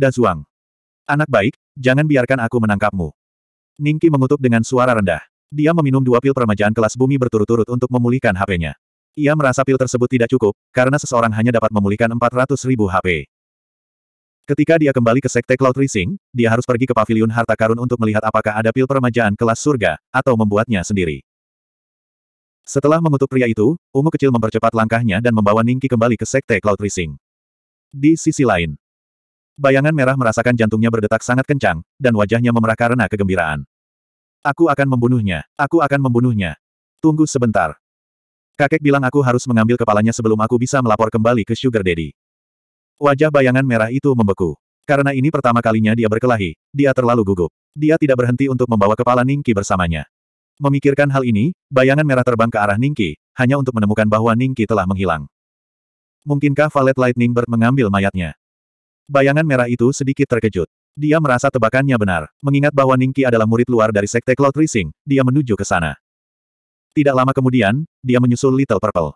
Dazuang. Anak baik, jangan biarkan aku menangkapmu. Ningki mengutuk dengan suara rendah. Dia meminum dua pil permajaan kelas bumi berturut-turut untuk memulihkan HP-nya. Ia merasa pil tersebut tidak cukup, karena seseorang hanya dapat memulihkan 400 ribu HP. Ketika dia kembali ke Sekte Cloud Rising, dia harus pergi ke Paviliun Harta Karun untuk melihat apakah ada pil permajaan kelas surga, atau membuatnya sendiri. Setelah mengutuk pria itu, Ungu kecil mempercepat langkahnya dan membawa Ningki kembali ke Sekte Cloud Rising. Di sisi lain, Bayangan merah merasakan jantungnya berdetak sangat kencang, dan wajahnya memerah karena kegembiraan. Aku akan membunuhnya, aku akan membunuhnya. Tunggu sebentar. Kakek bilang aku harus mengambil kepalanya sebelum aku bisa melapor kembali ke Sugar Daddy. Wajah bayangan merah itu membeku. Karena ini pertama kalinya dia berkelahi, dia terlalu gugup. Dia tidak berhenti untuk membawa kepala Ningki bersamanya. Memikirkan hal ini, bayangan merah terbang ke arah Ningki, hanya untuk menemukan bahwa Ningki telah menghilang. Mungkinkah Valet Lightning Bird mengambil mayatnya? Bayangan merah itu sedikit terkejut. Dia merasa tebakannya benar. Mengingat bahwa Ningki adalah murid luar dari Sekte Cloud Rising, dia menuju ke sana. Tidak lama kemudian, dia menyusul Little Purple.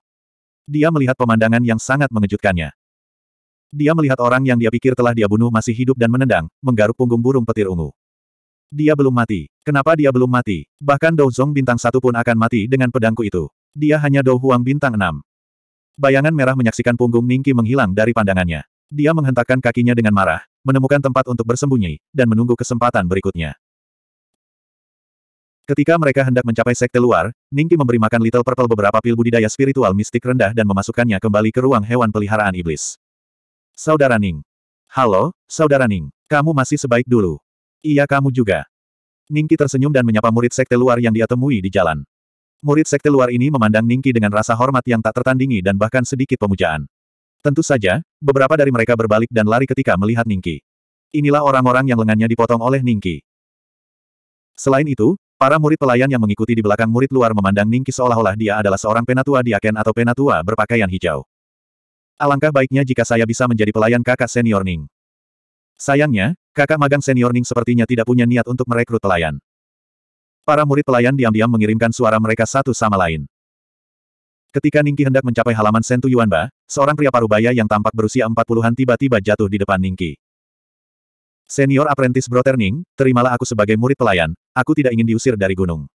Dia melihat pemandangan yang sangat mengejutkannya. Dia melihat orang yang dia pikir telah dia bunuh masih hidup dan menendang, menggaruk punggung burung petir ungu. Dia belum mati. Kenapa dia belum mati? Bahkan Douzong bintang satu pun akan mati dengan pedangku itu. Dia hanya Dou Huang bintang enam. Bayangan merah menyaksikan punggung Ningki menghilang dari pandangannya. Dia menghentakkan kakinya dengan marah, menemukan tempat untuk bersembunyi, dan menunggu kesempatan berikutnya. Ketika mereka hendak mencapai sekte luar, Ningki memberi makan Little Purple beberapa pil budidaya spiritual mistik rendah dan memasukkannya kembali ke ruang hewan peliharaan iblis. Saudara Ning. Halo, Saudara Ning. Kamu masih sebaik dulu. Iya kamu juga. Ningki tersenyum dan menyapa murid sekte luar yang dia temui di jalan. Murid sekte luar ini memandang Ningki dengan rasa hormat yang tak tertandingi dan bahkan sedikit pemujaan. Tentu saja, beberapa dari mereka berbalik dan lari ketika melihat Ningki. Inilah orang-orang yang lengannya dipotong oleh Ningki. Selain itu, para murid pelayan yang mengikuti di belakang murid luar memandang Ningki seolah-olah dia adalah seorang penatua diaken atau penatua berpakaian hijau. Alangkah baiknya jika saya bisa menjadi pelayan kakak senior Ning. Sayangnya, kakak magang senior Ning sepertinya tidak punya niat untuk merekrut pelayan. Para murid pelayan diam-diam mengirimkan suara mereka satu sama lain. Ketika Ningki hendak mencapai halaman Sentu Yuanba, seorang pria parubaya yang tampak berusia empat puluhan tiba-tiba jatuh di depan Ningki. Senior apprentice Brother Ning, terimalah aku sebagai murid pelayan, aku tidak ingin diusir dari gunung.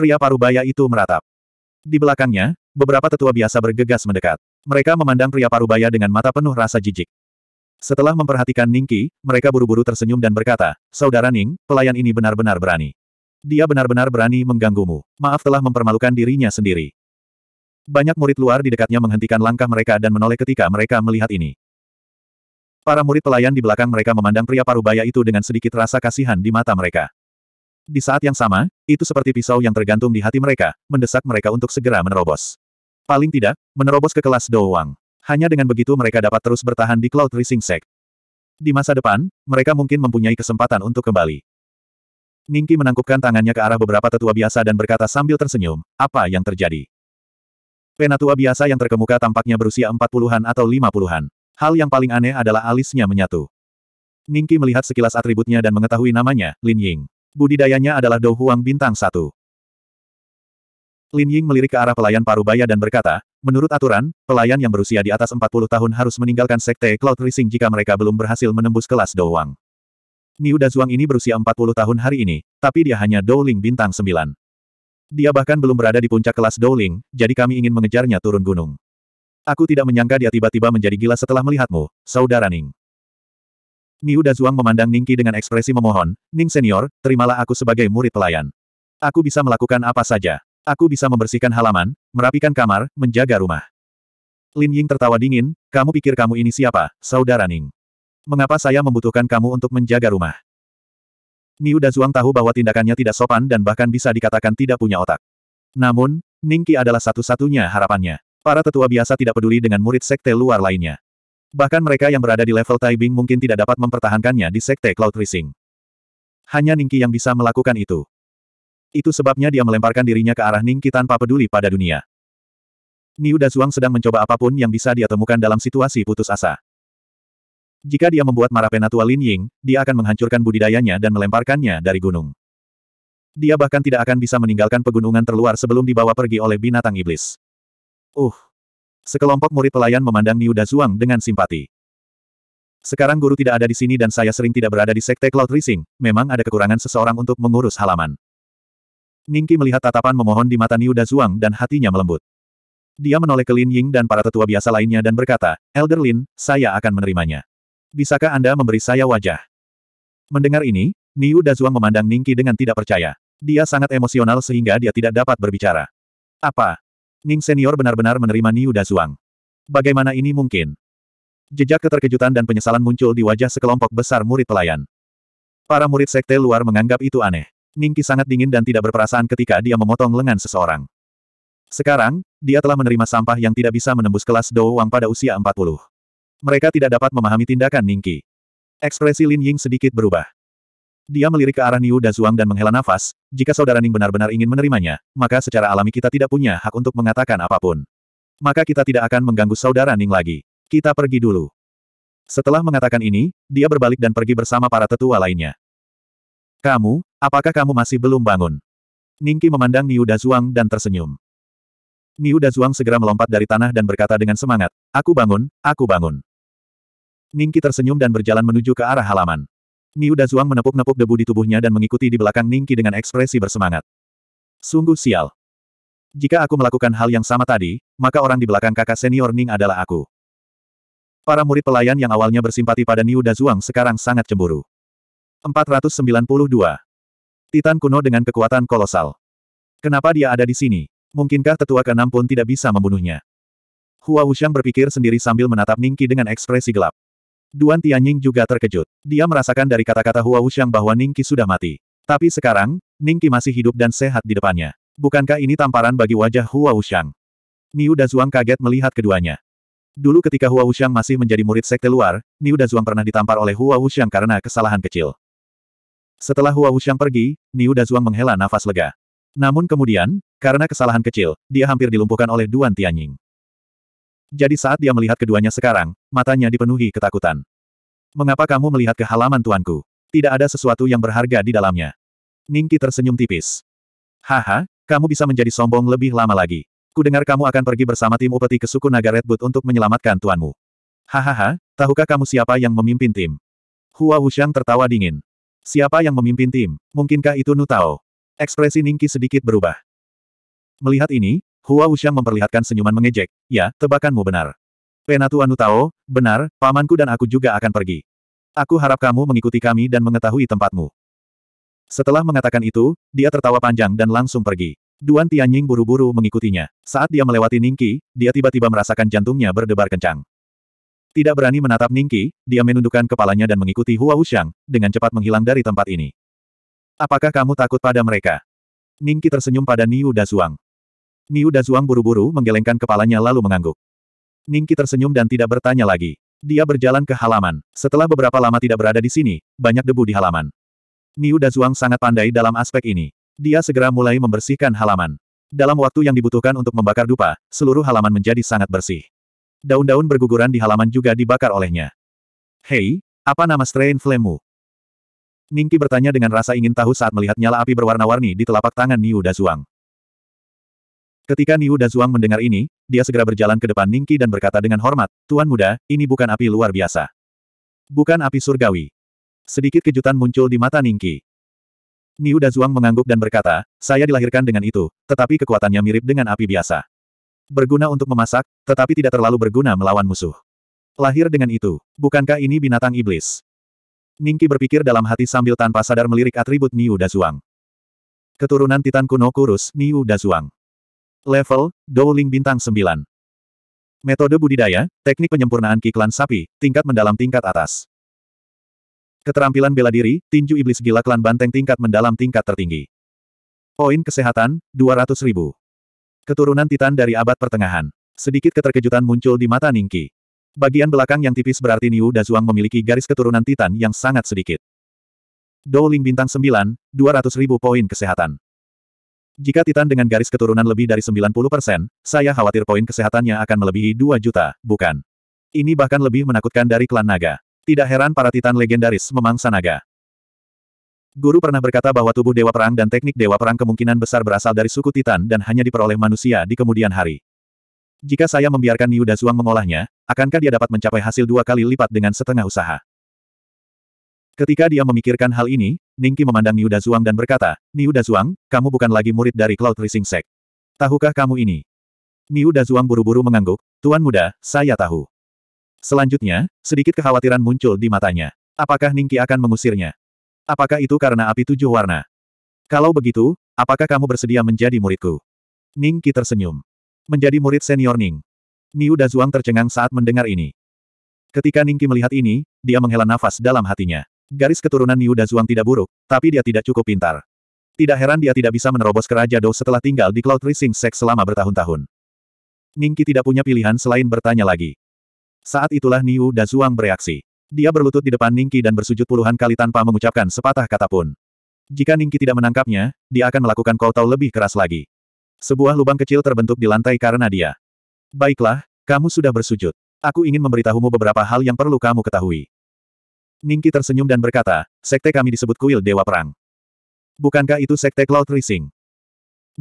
Pria parubaya itu meratap. Di belakangnya, beberapa tetua biasa bergegas mendekat. Mereka memandang pria parubaya dengan mata penuh rasa jijik. Setelah memperhatikan Ningki, mereka buru-buru tersenyum dan berkata, Saudara Ning, pelayan ini benar-benar berani. Dia benar-benar berani mengganggumu. Maaf telah mempermalukan dirinya sendiri. Banyak murid luar di dekatnya menghentikan langkah mereka dan menoleh ketika mereka melihat ini. Para murid pelayan di belakang mereka memandang pria parubaya itu dengan sedikit rasa kasihan di mata mereka. Di saat yang sama, itu seperti pisau yang tergantung di hati mereka, mendesak mereka untuk segera menerobos. Paling tidak, menerobos ke kelas doang. Hanya dengan begitu mereka dapat terus bertahan di Cloud Rising Sect. Di masa depan, mereka mungkin mempunyai kesempatan untuk kembali. Ningki menangkupkan tangannya ke arah beberapa tetua biasa dan berkata sambil tersenyum, apa yang terjadi? Penatua biasa yang terkemuka tampaknya berusia empat puluhan atau lima puluhan. Hal yang paling aneh adalah alisnya menyatu. Ningki melihat sekilas atributnya dan mengetahui namanya, Lin Ying. Budidayanya adalah Dou Huang Bintang Satu. Lin Ying melirik ke arah pelayan Parubaya dan berkata, menurut aturan, pelayan yang berusia di atas 40 tahun harus meninggalkan Sekte Cloud Rising jika mereka belum berhasil menembus kelas Dou Huang. Niu Dazuang ini berusia 40 tahun hari ini, tapi dia hanya Dou Ling bintang Sembilan." Dia bahkan belum berada di puncak kelas Dowling, jadi kami ingin mengejarnya turun gunung. Aku tidak menyangka dia tiba-tiba menjadi gila setelah melihatmu, saudara Ning. Niu Dazuang memandang Ningki dengan ekspresi memohon, Ning senior, terimalah aku sebagai murid pelayan. Aku bisa melakukan apa saja. Aku bisa membersihkan halaman, merapikan kamar, menjaga rumah. Lin Ying tertawa dingin, kamu pikir kamu ini siapa, saudara Ning? Mengapa saya membutuhkan kamu untuk menjaga rumah? Niu Dazuang tahu bahwa tindakannya tidak sopan dan bahkan bisa dikatakan tidak punya otak. Namun, Ningki adalah satu-satunya harapannya. Para tetua biasa tidak peduli dengan murid sekte luar lainnya. Bahkan mereka yang berada di level Taibing mungkin tidak dapat mempertahankannya di sekte Cloud Rising. Hanya Ningki yang bisa melakukan itu. Itu sebabnya dia melemparkan dirinya ke arah Ningki tanpa peduli pada dunia. Niu Dazuang sedang mencoba apapun yang bisa dia temukan dalam situasi putus asa. Jika dia membuat marah penatua Lin Ying, dia akan menghancurkan budidayanya dan melemparkannya dari gunung. Dia bahkan tidak akan bisa meninggalkan pegunungan terluar sebelum dibawa pergi oleh binatang iblis. Uh! Sekelompok murid pelayan memandang Niu Dazuang dengan simpati. Sekarang guru tidak ada di sini dan saya sering tidak berada di Sekte Cloud Rising, memang ada kekurangan seseorang untuk mengurus halaman. Ningki melihat tatapan memohon di mata Niu Dazuang dan hatinya melembut. Dia menoleh ke Lin Ying dan para tetua biasa lainnya dan berkata, Elder Lin, saya akan menerimanya. Bisakah Anda memberi saya wajah? Mendengar ini, Niu Dazuang memandang Ningki dengan tidak percaya. Dia sangat emosional sehingga dia tidak dapat berbicara. Apa? Ning senior benar-benar menerima Niu Dazuang. Bagaimana ini mungkin? Jejak keterkejutan dan penyesalan muncul di wajah sekelompok besar murid pelayan. Para murid sekte luar menganggap itu aneh. Ningki sangat dingin dan tidak berperasaan ketika dia memotong lengan seseorang. Sekarang, dia telah menerima sampah yang tidak bisa menembus kelas Douwang pada usia 40. Mereka tidak dapat memahami tindakan Ningki. Ekspresi Lin Ying sedikit berubah. Dia melirik ke arah Niu Zhuang dan menghela nafas, jika saudara Ning benar-benar ingin menerimanya, maka secara alami kita tidak punya hak untuk mengatakan apapun. Maka kita tidak akan mengganggu saudara Ning lagi. Kita pergi dulu. Setelah mengatakan ini, dia berbalik dan pergi bersama para tetua lainnya. Kamu, apakah kamu masih belum bangun? Ningki memandang Niu Zhuang dan tersenyum. Niu Zhuang segera melompat dari tanah dan berkata dengan semangat, Aku bangun, aku bangun. Ningki tersenyum dan berjalan menuju ke arah halaman. Niu Dazuang menepuk-nepuk debu di tubuhnya dan mengikuti di belakang Ningki dengan ekspresi bersemangat. Sungguh sial. Jika aku melakukan hal yang sama tadi, maka orang di belakang kakak senior Ning adalah aku. Para murid pelayan yang awalnya bersimpati pada Niu Dazuang sekarang sangat cemburu. 492. Titan kuno dengan kekuatan kolosal. Kenapa dia ada di sini? Mungkinkah tetua keenam pun tidak bisa membunuhnya? Hua Wuxiang berpikir sendiri sambil menatap Ningki dengan ekspresi gelap. Duan Tianying juga terkejut. Dia merasakan dari kata-kata Hua Wuxiang bahwa Ningki sudah mati. Tapi sekarang, Ningki masih hidup dan sehat di depannya. Bukankah ini tamparan bagi wajah Hua Wuxiang? Niu Dazuang kaget melihat keduanya. Dulu ketika Hua Wuxiang masih menjadi murid sekte luar, Niu Dazuang pernah ditampar oleh Hua Wuxiang karena kesalahan kecil. Setelah Hua Wuxiang pergi, Niu Dazuang menghela nafas lega. Namun kemudian, karena kesalahan kecil, dia hampir dilumpuhkan oleh Duan Tianying. Jadi saat dia melihat keduanya sekarang, matanya dipenuhi ketakutan. Mengapa kamu melihat ke halaman tuanku? Tidak ada sesuatu yang berharga di dalamnya. Ningki tersenyum tipis. Haha, kamu bisa menjadi sombong lebih lama lagi. Ku dengar kamu akan pergi bersama tim upeti ke suku Naga Redwood untuk menyelamatkan tuanmu. Hahaha, tahukah kamu siapa yang memimpin tim? Hua Wuxiang tertawa dingin. Siapa yang memimpin tim? Mungkinkah itu Nutao? Ekspresi Ningki sedikit berubah. Melihat ini, Hua Wuxiang memperlihatkan senyuman mengejek, ya, tebakanmu benar. Penatu Anu Tao, benar, pamanku dan aku juga akan pergi. Aku harap kamu mengikuti kami dan mengetahui tempatmu. Setelah mengatakan itu, dia tertawa panjang dan langsung pergi. Duan Tianying buru-buru mengikutinya. Saat dia melewati Ningki, dia tiba-tiba merasakan jantungnya berdebar kencang. Tidak berani menatap Ningki, dia menundukkan kepalanya dan mengikuti Hua Wuxiang, dengan cepat menghilang dari tempat ini. Apakah kamu takut pada mereka? Ningki tersenyum pada Niu Dasuang. Niu Dazuang buru-buru menggelengkan kepalanya lalu mengangguk. Ningki tersenyum dan tidak bertanya lagi. Dia berjalan ke halaman. Setelah beberapa lama tidak berada di sini, banyak debu di halaman. Niu Dazuang sangat pandai dalam aspek ini. Dia segera mulai membersihkan halaman. Dalam waktu yang dibutuhkan untuk membakar dupa, seluruh halaman menjadi sangat bersih. Daun-daun berguguran di halaman juga dibakar olehnya. Hei, apa nama strain flamemu? Ningki bertanya dengan rasa ingin tahu saat melihat nyala api berwarna-warni di telapak tangan Niu Dazuang. Ketika Niu Zhuang mendengar ini, dia segera berjalan ke depan Ningki dan berkata dengan hormat, Tuan muda, ini bukan api luar biasa. Bukan api surgawi. Sedikit kejutan muncul di mata Ningki. Niu Zhuang mengangguk dan berkata, saya dilahirkan dengan itu, tetapi kekuatannya mirip dengan api biasa. Berguna untuk memasak, tetapi tidak terlalu berguna melawan musuh. Lahir dengan itu, bukankah ini binatang iblis? Ningki berpikir dalam hati sambil tanpa sadar melirik atribut Niu Dazuang. Keturunan Titan kuno kurus, Niu Dazuang. Level, Dowling bintang 9. Metode budidaya, teknik penyempurnaan kiklan sapi, tingkat mendalam tingkat atas. Keterampilan bela diri, tinju iblis gila klan banteng tingkat mendalam tingkat tertinggi. Poin kesehatan, 200 ribu. Keturunan Titan dari abad pertengahan. Sedikit keterkejutan muncul di mata Ningki. Bagian belakang yang tipis berarti Niu Dazuang memiliki garis keturunan Titan yang sangat sedikit. Dowling bintang 9, 200 ribu poin kesehatan. Jika Titan dengan garis keturunan lebih dari 90%, saya khawatir poin kesehatannya akan melebihi 2 juta, bukan? Ini bahkan lebih menakutkan dari klan naga. Tidak heran para Titan legendaris memangsa naga. Guru pernah berkata bahwa tubuh Dewa Perang dan teknik Dewa Perang kemungkinan besar berasal dari suku Titan dan hanya diperoleh manusia di kemudian hari. Jika saya membiarkan Niu Dazuang mengolahnya, akankah dia dapat mencapai hasil dua kali lipat dengan setengah usaha? Ketika dia memikirkan hal ini, Ningki memandang Niu Dazuang dan berkata, Niu Dazuang, kamu bukan lagi murid dari Cloud Rising Sect. Tahukah kamu ini? Niu Dazuang buru-buru mengangguk, Tuan muda, saya tahu. Selanjutnya, sedikit kekhawatiran muncul di matanya. Apakah Ningki akan mengusirnya? Apakah itu karena api tujuh warna? Kalau begitu, apakah kamu bersedia menjadi muridku? Ningki tersenyum. Menjadi murid senior Ning. Niu Dazuang tercengang saat mendengar ini. Ketika Ningki melihat ini, dia menghela nafas dalam hatinya. Garis keturunan Niu Dazuang tidak buruk, tapi dia tidak cukup pintar. Tidak heran dia tidak bisa menerobos ke Raja Dou setelah tinggal di Cloud Rising Sek selama bertahun-tahun. Ningki tidak punya pilihan selain bertanya lagi. Saat itulah Niu Dazuang bereaksi. Dia berlutut di depan Ningki dan bersujud puluhan kali tanpa mengucapkan sepatah kata pun. Jika Ningki tidak menangkapnya, dia akan melakukan kau tahu lebih keras lagi. Sebuah lubang kecil terbentuk di lantai karena dia. Baiklah, kamu sudah bersujud. Aku ingin memberitahumu beberapa hal yang perlu kamu ketahui. Ningki tersenyum dan berkata, sekte kami disebut kuil Dewa Perang. Bukankah itu sekte Cloud Rising?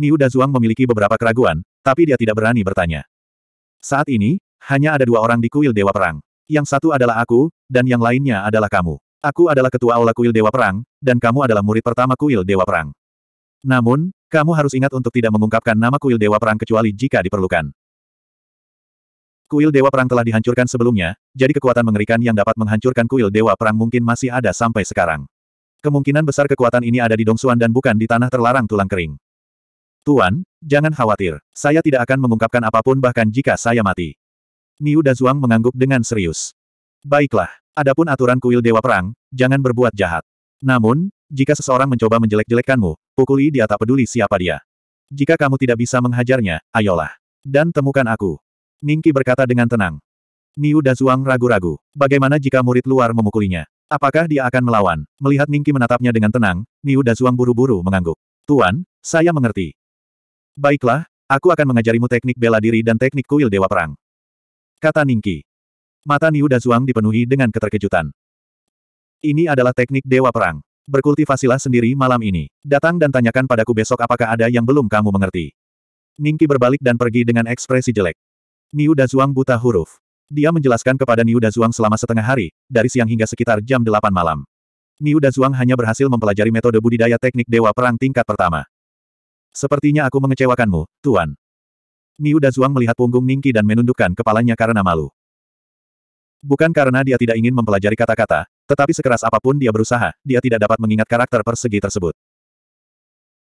Niu Dazuang memiliki beberapa keraguan, tapi dia tidak berani bertanya. Saat ini, hanya ada dua orang di kuil Dewa Perang. Yang satu adalah aku, dan yang lainnya adalah kamu. Aku adalah ketua aula kuil Dewa Perang, dan kamu adalah murid pertama kuil Dewa Perang. Namun, kamu harus ingat untuk tidak mengungkapkan nama kuil Dewa Perang kecuali jika diperlukan. Kuil Dewa Perang telah dihancurkan sebelumnya, jadi kekuatan mengerikan yang dapat menghancurkan kuil Dewa Perang mungkin masih ada sampai sekarang. Kemungkinan besar kekuatan ini ada di Dongsuan dan bukan di tanah terlarang tulang kering. Tuan, jangan khawatir, saya tidak akan mengungkapkan apapun bahkan jika saya mati. Niu Dazuang mengangguk dengan serius. Baiklah, adapun aturan kuil Dewa Perang, jangan berbuat jahat. Namun, jika seseorang mencoba menjelek-jelekkanmu, pukuli dia tak peduli siapa dia. Jika kamu tidak bisa menghajarnya, ayolah. Dan temukan aku. Ningki berkata dengan tenang. Niu Zhuang ragu-ragu. Bagaimana jika murid luar memukulinya? Apakah dia akan melawan? Melihat Ningki menatapnya dengan tenang, Niu Zhuang buru-buru mengangguk. Tuan, saya mengerti. Baiklah, aku akan mengajarimu teknik bela diri dan teknik kuil Dewa Perang. Kata Ningki. Mata Niu Zhuang dipenuhi dengan keterkejutan. Ini adalah teknik Dewa Perang. Berkultivasilah sendiri malam ini. Datang dan tanyakan padaku besok apakah ada yang belum kamu mengerti. Ningki berbalik dan pergi dengan ekspresi jelek. Niu Dazuang buta huruf. Dia menjelaskan kepada Niu Dazuang selama setengah hari, dari siang hingga sekitar jam 8 malam. Niu Dazuang hanya berhasil mempelajari metode budidaya teknik Dewa Perang tingkat pertama. Sepertinya aku mengecewakanmu, Tuan. Niu Dazuang melihat punggung Ningki dan menundukkan kepalanya karena malu. Bukan karena dia tidak ingin mempelajari kata-kata, tetapi sekeras apapun dia berusaha, dia tidak dapat mengingat karakter persegi tersebut.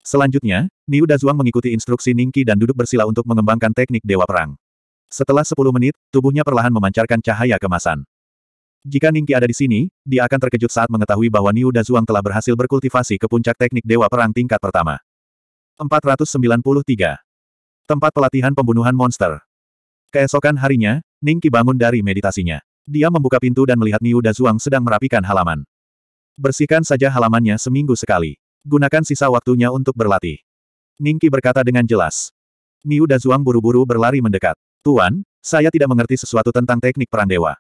Selanjutnya, Niu Dazuang mengikuti instruksi Ningki dan duduk bersila untuk mengembangkan teknik Dewa Perang. Setelah 10 menit, tubuhnya perlahan memancarkan cahaya kemasan. Jika Ningki ada di sini, dia akan terkejut saat mengetahui bahwa Niu Dazuang telah berhasil berkultivasi ke puncak teknik Dewa Perang tingkat pertama. 493. Tempat pelatihan pembunuhan monster. Keesokan harinya, Ningki bangun dari meditasinya. Dia membuka pintu dan melihat Niu Dazuang sedang merapikan halaman. Bersihkan saja halamannya seminggu sekali. Gunakan sisa waktunya untuk berlatih. Ningki berkata dengan jelas. Niu Dazuang buru-buru berlari mendekat. Tuan, saya tidak mengerti sesuatu tentang teknik perang dewa.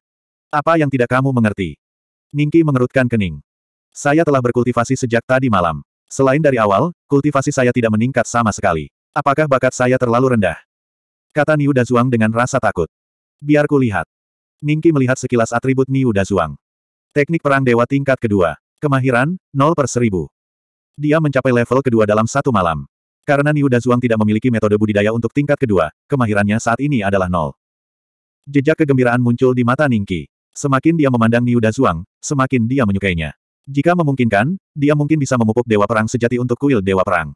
Apa yang tidak kamu mengerti? Ningki mengerutkan kening. Saya telah berkultivasi sejak tadi malam. Selain dari awal, kultivasi saya tidak meningkat sama sekali. Apakah bakat saya terlalu rendah? Kata Niu Dazuang dengan rasa takut. Biar ku lihat. Ningki melihat sekilas atribut Niu Dazuang. Teknik perang dewa tingkat kedua. Kemahiran, 0 per seribu. Dia mencapai level kedua dalam satu malam. Karena Niu Dazuang tidak memiliki metode budidaya untuk tingkat kedua, kemahirannya saat ini adalah nol. Jejak kegembiraan muncul di mata Ningki. Semakin dia memandang Niu Dazuang, semakin dia menyukainya. Jika memungkinkan, dia mungkin bisa memupuk Dewa Perang sejati untuk kuil Dewa Perang.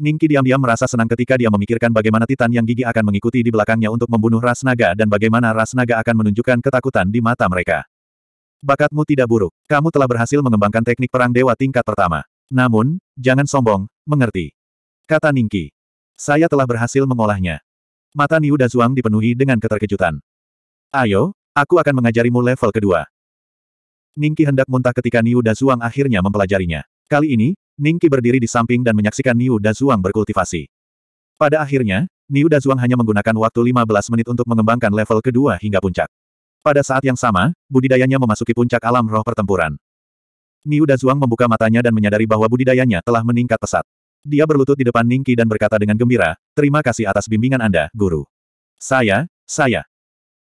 Ningki diam-diam merasa senang ketika dia memikirkan bagaimana Titan yang gigi akan mengikuti di belakangnya untuk membunuh ras naga dan bagaimana ras naga akan menunjukkan ketakutan di mata mereka. Bakatmu tidak buruk. Kamu telah berhasil mengembangkan teknik perang dewa tingkat pertama. Namun, jangan sombong, mengerti. Kata Ningki. Saya telah berhasil mengolahnya. Mata Niu Dazuang dipenuhi dengan keterkejutan. Ayo, aku akan mengajarimu level kedua. Ningki hendak muntah ketika Niu Dazuang akhirnya mempelajarinya. Kali ini, Ningki berdiri di samping dan menyaksikan Niu Dazuang berkultivasi. Pada akhirnya, Niu Dazuang hanya menggunakan waktu 15 menit untuk mengembangkan level kedua hingga puncak. Pada saat yang sama, budidayanya memasuki puncak alam roh pertempuran. Niu Dazuang membuka matanya dan menyadari bahwa budidayanya telah meningkat pesat. Dia berlutut di depan Ningki dan berkata dengan gembira, terima kasih atas bimbingan Anda, Guru. Saya, saya.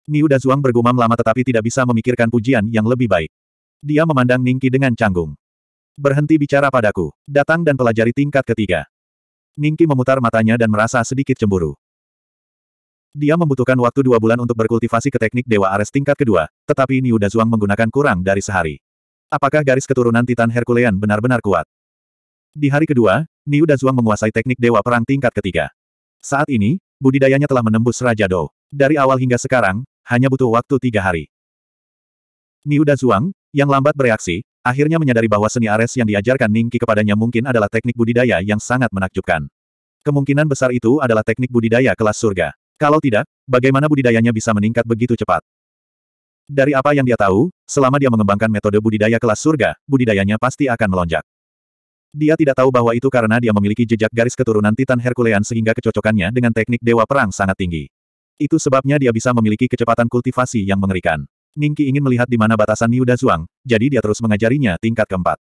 Niu Dazuang bergumam lama tetapi tidak bisa memikirkan pujian yang lebih baik. Dia memandang Ningki dengan canggung. Berhenti bicara padaku. Datang dan pelajari tingkat ketiga. Ningki memutar matanya dan merasa sedikit cemburu. Dia membutuhkan waktu dua bulan untuk berkultivasi ke teknik Dewa Ares tingkat kedua, tetapi Niu Dazuang menggunakan kurang dari sehari. Apakah garis keturunan Titan Herculean benar-benar kuat? Di hari kedua, Niu Dazuang menguasai teknik Dewa Perang tingkat ketiga. Saat ini, budidayanya telah menembus Raja Dou. Dari awal hingga sekarang, hanya butuh waktu tiga hari. Niu Dazuang, yang lambat bereaksi, akhirnya menyadari bahwa seni Ares yang diajarkan Ningki kepadanya mungkin adalah teknik budidaya yang sangat menakjubkan. Kemungkinan besar itu adalah teknik budidaya kelas surga. Kalau tidak, bagaimana budidayanya bisa meningkat begitu cepat? Dari apa yang dia tahu, selama dia mengembangkan metode budidaya kelas surga, budidayanya pasti akan melonjak. Dia tidak tahu bahwa itu karena dia memiliki jejak garis keturunan Titan Herculean sehingga kecocokannya dengan teknik Dewa Perang sangat tinggi. Itu sebabnya dia bisa memiliki kecepatan kultivasi yang mengerikan. Ningki ingin melihat di mana batasan Niu Dazuang, jadi dia terus mengajarinya tingkat keempat.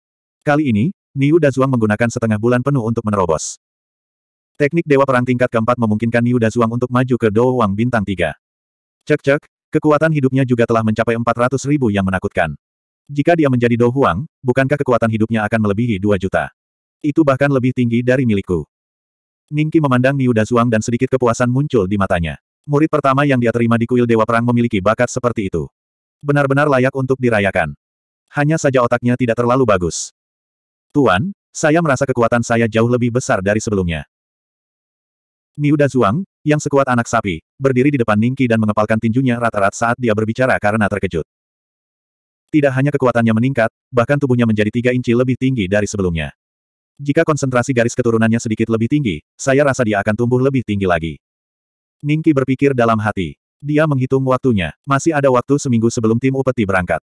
Kali ini, Niu Dazuang menggunakan setengah bulan penuh untuk menerobos. Teknik Dewa Perang tingkat keempat memungkinkan Niu Dazuang untuk maju ke Douwang bintang Tiga. Cek-cek, Kekuatan hidupnya juga telah mencapai 400 ribu yang menakutkan. Jika dia menjadi Dou Huang, bukankah kekuatan hidupnya akan melebihi 2 juta? Itu bahkan lebih tinggi dari milikku. Ningki memandang Niu Dazuang dan sedikit kepuasan muncul di matanya. Murid pertama yang dia terima di kuil Dewa Perang memiliki bakat seperti itu. Benar-benar layak untuk dirayakan. Hanya saja otaknya tidak terlalu bagus. Tuan, saya merasa kekuatan saya jauh lebih besar dari sebelumnya. Niu Dazuang, yang sekuat anak sapi, berdiri di depan Ningki dan mengepalkan tinjunya rata-rata saat dia berbicara karena terkejut. Tidak hanya kekuatannya meningkat, bahkan tubuhnya menjadi tiga inci lebih tinggi dari sebelumnya. Jika konsentrasi garis keturunannya sedikit lebih tinggi, saya rasa dia akan tumbuh lebih tinggi lagi. Ningki berpikir dalam hati. Dia menghitung waktunya, masih ada waktu seminggu sebelum tim upeti berangkat.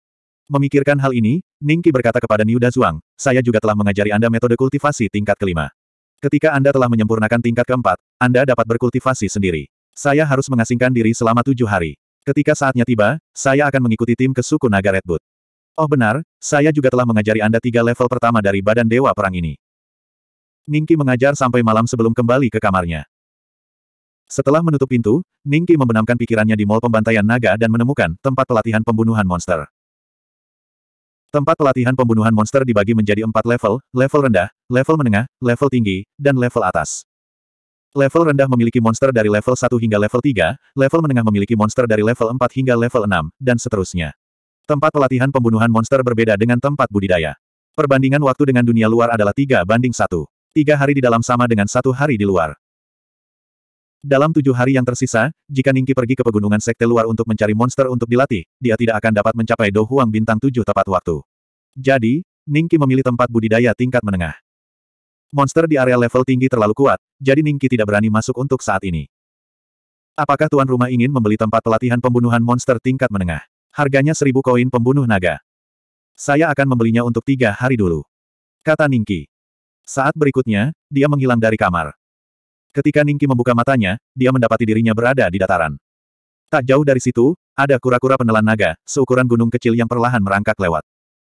Memikirkan hal ini, Ningki berkata kepada Niu Dazuang, saya juga telah mengajari Anda metode kultivasi tingkat kelima. Ketika Anda telah menyempurnakan tingkat keempat, anda dapat berkultivasi sendiri. Saya harus mengasingkan diri selama tujuh hari. Ketika saatnya tiba, saya akan mengikuti tim ke suku Naga Redwood. Oh benar, saya juga telah mengajari Anda tiga level pertama dari badan dewa perang ini. Ningki mengajar sampai malam sebelum kembali ke kamarnya. Setelah menutup pintu, Ningki membenamkan pikirannya di mall pembantaian naga dan menemukan tempat pelatihan pembunuhan monster. Tempat pelatihan pembunuhan monster dibagi menjadi empat level, level rendah, level menengah, level tinggi, dan level atas. Level rendah memiliki monster dari level 1 hingga level 3, level menengah memiliki monster dari level 4 hingga level 6, dan seterusnya. Tempat pelatihan pembunuhan monster berbeda dengan tempat budidaya. Perbandingan waktu dengan dunia luar adalah tiga banding satu. Tiga hari di dalam sama dengan satu hari di luar. Dalam tujuh hari yang tersisa, jika Ningki pergi ke pegunungan sekte luar untuk mencari monster untuk dilatih, dia tidak akan dapat mencapai Do bintang Tujuh tepat waktu. Jadi, Ningki memilih tempat budidaya tingkat menengah. Monster di area level tinggi terlalu kuat, jadi Ningki tidak berani masuk untuk saat ini. Apakah tuan rumah ingin membeli tempat pelatihan pembunuhan monster tingkat menengah? Harganya seribu koin pembunuh naga. Saya akan membelinya untuk tiga hari dulu. Kata Ningki. Saat berikutnya, dia menghilang dari kamar. Ketika Ningki membuka matanya, dia mendapati dirinya berada di dataran. Tak jauh dari situ, ada kura-kura penelan naga, seukuran gunung kecil yang perlahan merangkak lewat.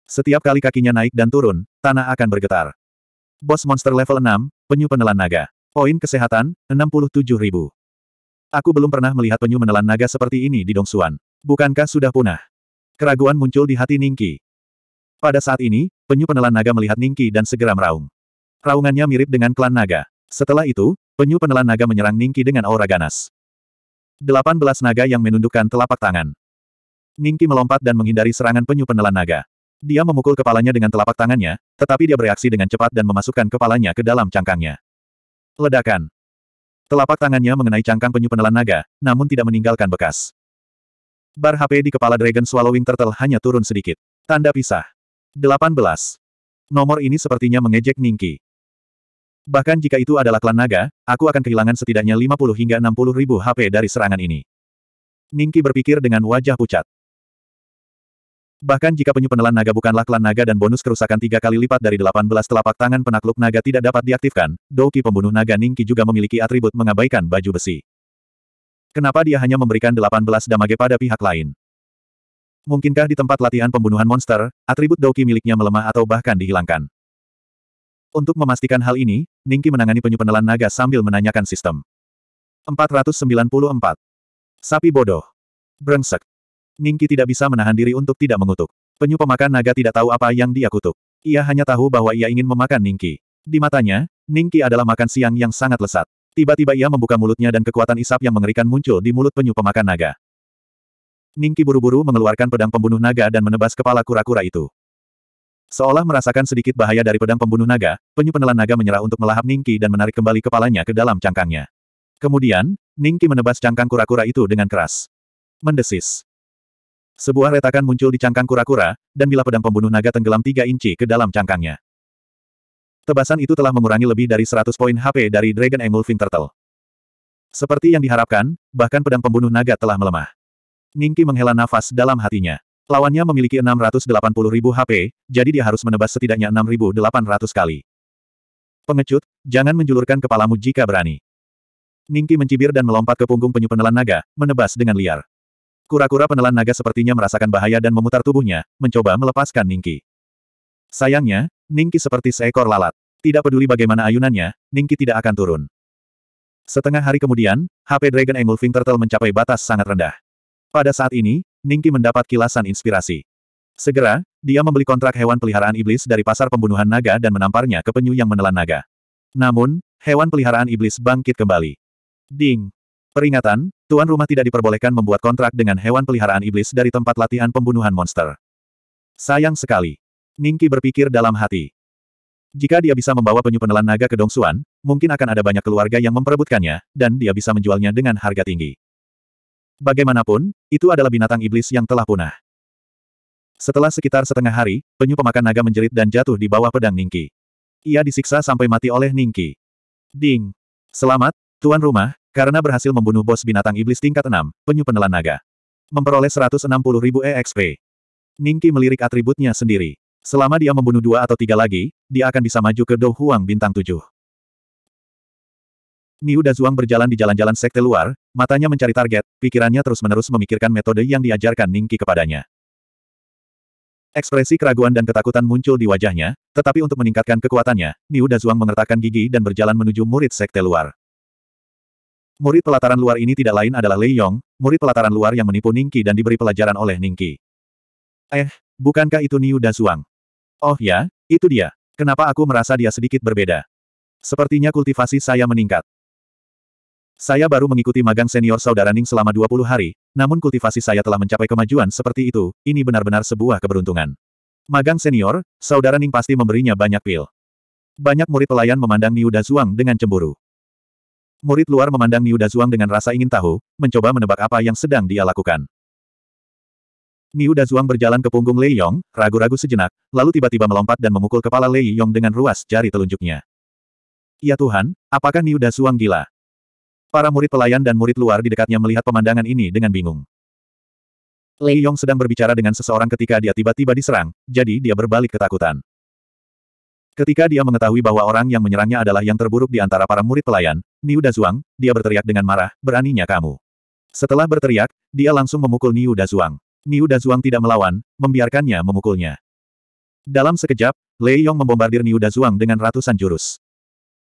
Setiap kali kakinya naik dan turun, tanah akan bergetar. Bos monster level 6, penyu penelan naga. Poin kesehatan, 67 Aku belum pernah melihat penyu menelan naga seperti ini di Dongsuan. Bukankah sudah punah? Keraguan muncul di hati Ningki. Pada saat ini, penyu penelan naga melihat Ningki dan segera meraung. Raungannya mirip dengan klan naga. Setelah itu, penyu penelan naga menyerang Ningki dengan aura ganas. 18 naga yang menundukkan telapak tangan. Ningki melompat dan menghindari serangan penyu penelan naga. Dia memukul kepalanya dengan telapak tangannya, tetapi dia bereaksi dengan cepat dan memasukkan kepalanya ke dalam cangkangnya. Ledakan. Telapak tangannya mengenai cangkang penyu penelan naga, namun tidak meninggalkan bekas. Bar HP di kepala Dragon Swallowing Turtle hanya turun sedikit. Tanda pisah. 18. Nomor ini sepertinya mengejek Ningki. Bahkan jika itu adalah klan naga, aku akan kehilangan setidaknya 50 hingga 60 ribu HP dari serangan ini. Ningki berpikir dengan wajah pucat. Bahkan jika penyu penelan naga bukanlah klan naga dan bonus kerusakan tiga kali lipat dari 18 telapak tangan penakluk naga tidak dapat diaktifkan, Doki pembunuh naga Ningki juga memiliki atribut mengabaikan baju besi. Kenapa dia hanya memberikan 18 damage pada pihak lain? Mungkinkah di tempat latihan pembunuhan monster, atribut Doki miliknya melemah atau bahkan dihilangkan? Untuk memastikan hal ini, Ningki menangani penyu penelan naga sambil menanyakan sistem. 494. Sapi bodoh. Brengsek. Ningki tidak bisa menahan diri untuk tidak mengutuk. Penyu pemakan naga tidak tahu apa yang dia kutuk. Ia hanya tahu bahwa ia ingin memakan Ningki. Di matanya, Ningki adalah makan siang yang sangat lesat. Tiba-tiba ia membuka mulutnya dan kekuatan isap yang mengerikan muncul di mulut penyu pemakan naga. Ningki buru-buru mengeluarkan pedang pembunuh naga dan menebas kepala kura-kura itu. Seolah merasakan sedikit bahaya dari pedang pembunuh naga, penyu penelan naga menyerah untuk melahap Ningki dan menarik kembali kepalanya ke dalam cangkangnya. Kemudian, Ningki menebas cangkang kura-kura itu dengan keras. Mendesis. Sebuah retakan muncul di cangkang kura-kura, dan bila pedang pembunuh naga tenggelam tiga inci ke dalam cangkangnya. Tebasan itu telah mengurangi lebih dari 100 poin HP dari Dragon Engulfing Turtle. Seperti yang diharapkan, bahkan pedang pembunuh naga telah melemah. Ningki menghela nafas dalam hatinya. Lawannya memiliki 680 ribu HP, jadi dia harus menebas setidaknya 6.800 kali. Pengecut, jangan menjulurkan kepalamu jika berani. Ningki mencibir dan melompat ke punggung penyu penelan naga, menebas dengan liar. Kura-kura penelan naga sepertinya merasakan bahaya dan memutar tubuhnya, mencoba melepaskan Ningki. Sayangnya, Ningki seperti seekor lalat. Tidak peduli bagaimana ayunannya, Ningki tidak akan turun. Setengah hari kemudian, HP Dragon Engulfing Turtle mencapai batas sangat rendah. Pada saat ini, Ningki mendapat kilasan inspirasi. Segera, dia membeli kontrak hewan peliharaan iblis dari pasar pembunuhan naga dan menamparnya ke penyu yang menelan naga. Namun, hewan peliharaan iblis bangkit kembali. Ding! Peringatan, tuan rumah tidak diperbolehkan membuat kontrak dengan hewan peliharaan iblis dari tempat latihan pembunuhan monster. Sayang sekali. Ningki berpikir dalam hati. Jika dia bisa membawa penyu penelan naga ke Dongsuan, mungkin akan ada banyak keluarga yang memperebutkannya, dan dia bisa menjualnya dengan harga tinggi. Bagaimanapun, itu adalah binatang iblis yang telah punah. Setelah sekitar setengah hari, penyu pemakan naga menjerit dan jatuh di bawah pedang Ningki. Ia disiksa sampai mati oleh Ningki. Ding! Selamat, tuan rumah, karena berhasil membunuh bos binatang iblis tingkat 6, penyu penelan naga. Memperoleh 160 ribu EXP. Ningki melirik atributnya sendiri. Selama dia membunuh dua atau tiga lagi, dia akan bisa maju ke Dou bintang 7. Niu Dazuang berjalan di jalan-jalan sekte luar, matanya mencari target, pikirannya terus-menerus memikirkan metode yang diajarkan Ningki kepadanya. Ekspresi keraguan dan ketakutan muncul di wajahnya, tetapi untuk meningkatkan kekuatannya, Niu Dazuang mengertakkan gigi dan berjalan menuju murid sekte luar. Murid pelataran luar ini tidak lain adalah Lei Yong, murid pelataran luar yang menipu Ningki dan diberi pelajaran oleh Ningki. Eh, bukankah itu Niu Dasuang? Oh ya, itu dia. Kenapa aku merasa dia sedikit berbeda? Sepertinya kultivasi saya meningkat. Saya baru mengikuti magang senior saudara Ning selama 20 hari, namun kultivasi saya telah mencapai kemajuan seperti itu, ini benar-benar sebuah keberuntungan. Magang senior, saudara Ning pasti memberinya banyak pil. Banyak murid pelayan memandang Niu Dazuang dengan cemburu. Murid luar memandang Niu Dazuang dengan rasa ingin tahu, mencoba menebak apa yang sedang dia lakukan. Niu Dazuang berjalan ke punggung Lei Yong, ragu-ragu sejenak, lalu tiba-tiba melompat dan memukul kepala Lei Yong dengan ruas jari telunjuknya. Ya Tuhan, apakah Niu Dazuang gila? Para murid pelayan dan murid luar di dekatnya melihat pemandangan ini dengan bingung. Lei Yong sedang berbicara dengan seseorang ketika dia tiba-tiba diserang, jadi dia berbalik ketakutan. Ketika dia mengetahui bahwa orang yang menyerangnya adalah yang terburuk di antara para murid pelayan, Niu Dazuang, dia berteriak dengan marah, beraninya kamu. Setelah berteriak, dia langsung memukul Niu Dazuang. Niu Dazuang tidak melawan, membiarkannya memukulnya. Dalam sekejap, Lei Yong membombardir Niu Dazuang dengan ratusan jurus.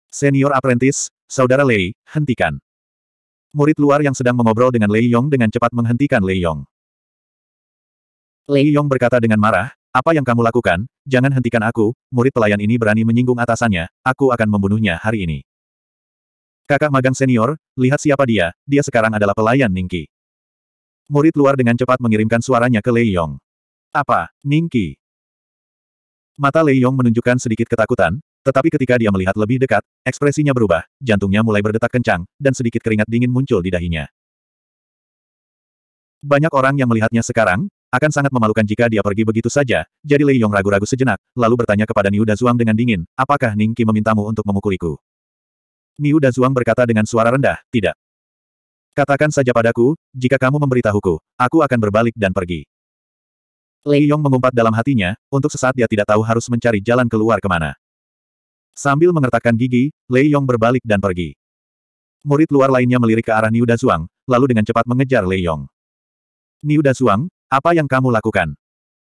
Senior apprentice, saudara Lei, hentikan. Murid luar yang sedang mengobrol dengan Lei Yong dengan cepat menghentikan Lei Yong. Lei Yong berkata dengan marah, apa yang kamu lakukan? Jangan hentikan aku, murid pelayan ini berani menyinggung atasannya, aku akan membunuhnya hari ini. Kakak magang senior, lihat siapa dia, dia sekarang adalah pelayan Ningki. Murid luar dengan cepat mengirimkan suaranya ke Lei Yong. Apa, Ningki? Mata Lei Yong menunjukkan sedikit ketakutan, tetapi ketika dia melihat lebih dekat, ekspresinya berubah, jantungnya mulai berdetak kencang, dan sedikit keringat dingin muncul di dahinya. Banyak orang yang melihatnya sekarang, akan sangat memalukan jika dia pergi begitu saja, jadi Lei Yong ragu-ragu sejenak, lalu bertanya kepada Niu Dazuang dengan dingin, apakah Ning Qi memintamu untuk memukuliku? Niu Dazuang berkata dengan suara rendah, tidak. Katakan saja padaku, jika kamu memberitahuku, aku akan berbalik dan pergi. Lei Yong mengumpat dalam hatinya, untuk sesaat dia tidak tahu harus mencari jalan keluar kemana. Sambil mengertakkan gigi, Lei Yong berbalik dan pergi. Murid luar lainnya melirik ke arah Niu Dazuang, lalu dengan cepat mengejar Lei Yong. Niu Dazuang, apa yang kamu lakukan?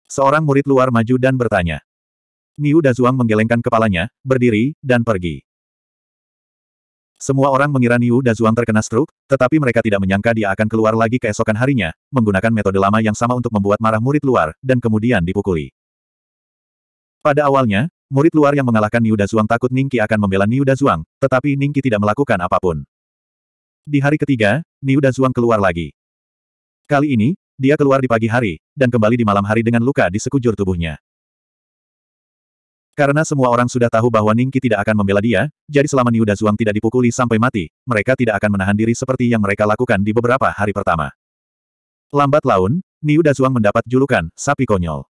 Seorang murid luar maju dan bertanya. Niu Dazuang menggelengkan kepalanya, berdiri, dan pergi. Semua orang mengira Niu Dazuang terkena stroke, tetapi mereka tidak menyangka dia akan keluar lagi keesokan harinya, menggunakan metode lama yang sama untuk membuat marah murid luar, dan kemudian dipukuli. Pada awalnya, murid luar yang mengalahkan Niu Dazuang takut Ningki akan membela Niu Dazuang, tetapi Ningki tidak melakukan apapun. Di hari ketiga, Niu Dazuang keluar lagi. Kali ini, dia keluar di pagi hari, dan kembali di malam hari dengan luka di sekujur tubuhnya. Karena semua orang sudah tahu bahwa Ningki tidak akan membela dia, jadi selama Niuda Dazuang tidak dipukuli sampai mati, mereka tidak akan menahan diri seperti yang mereka lakukan di beberapa hari pertama. Lambat laun, Niuda Dazuang mendapat julukan, sapi konyol.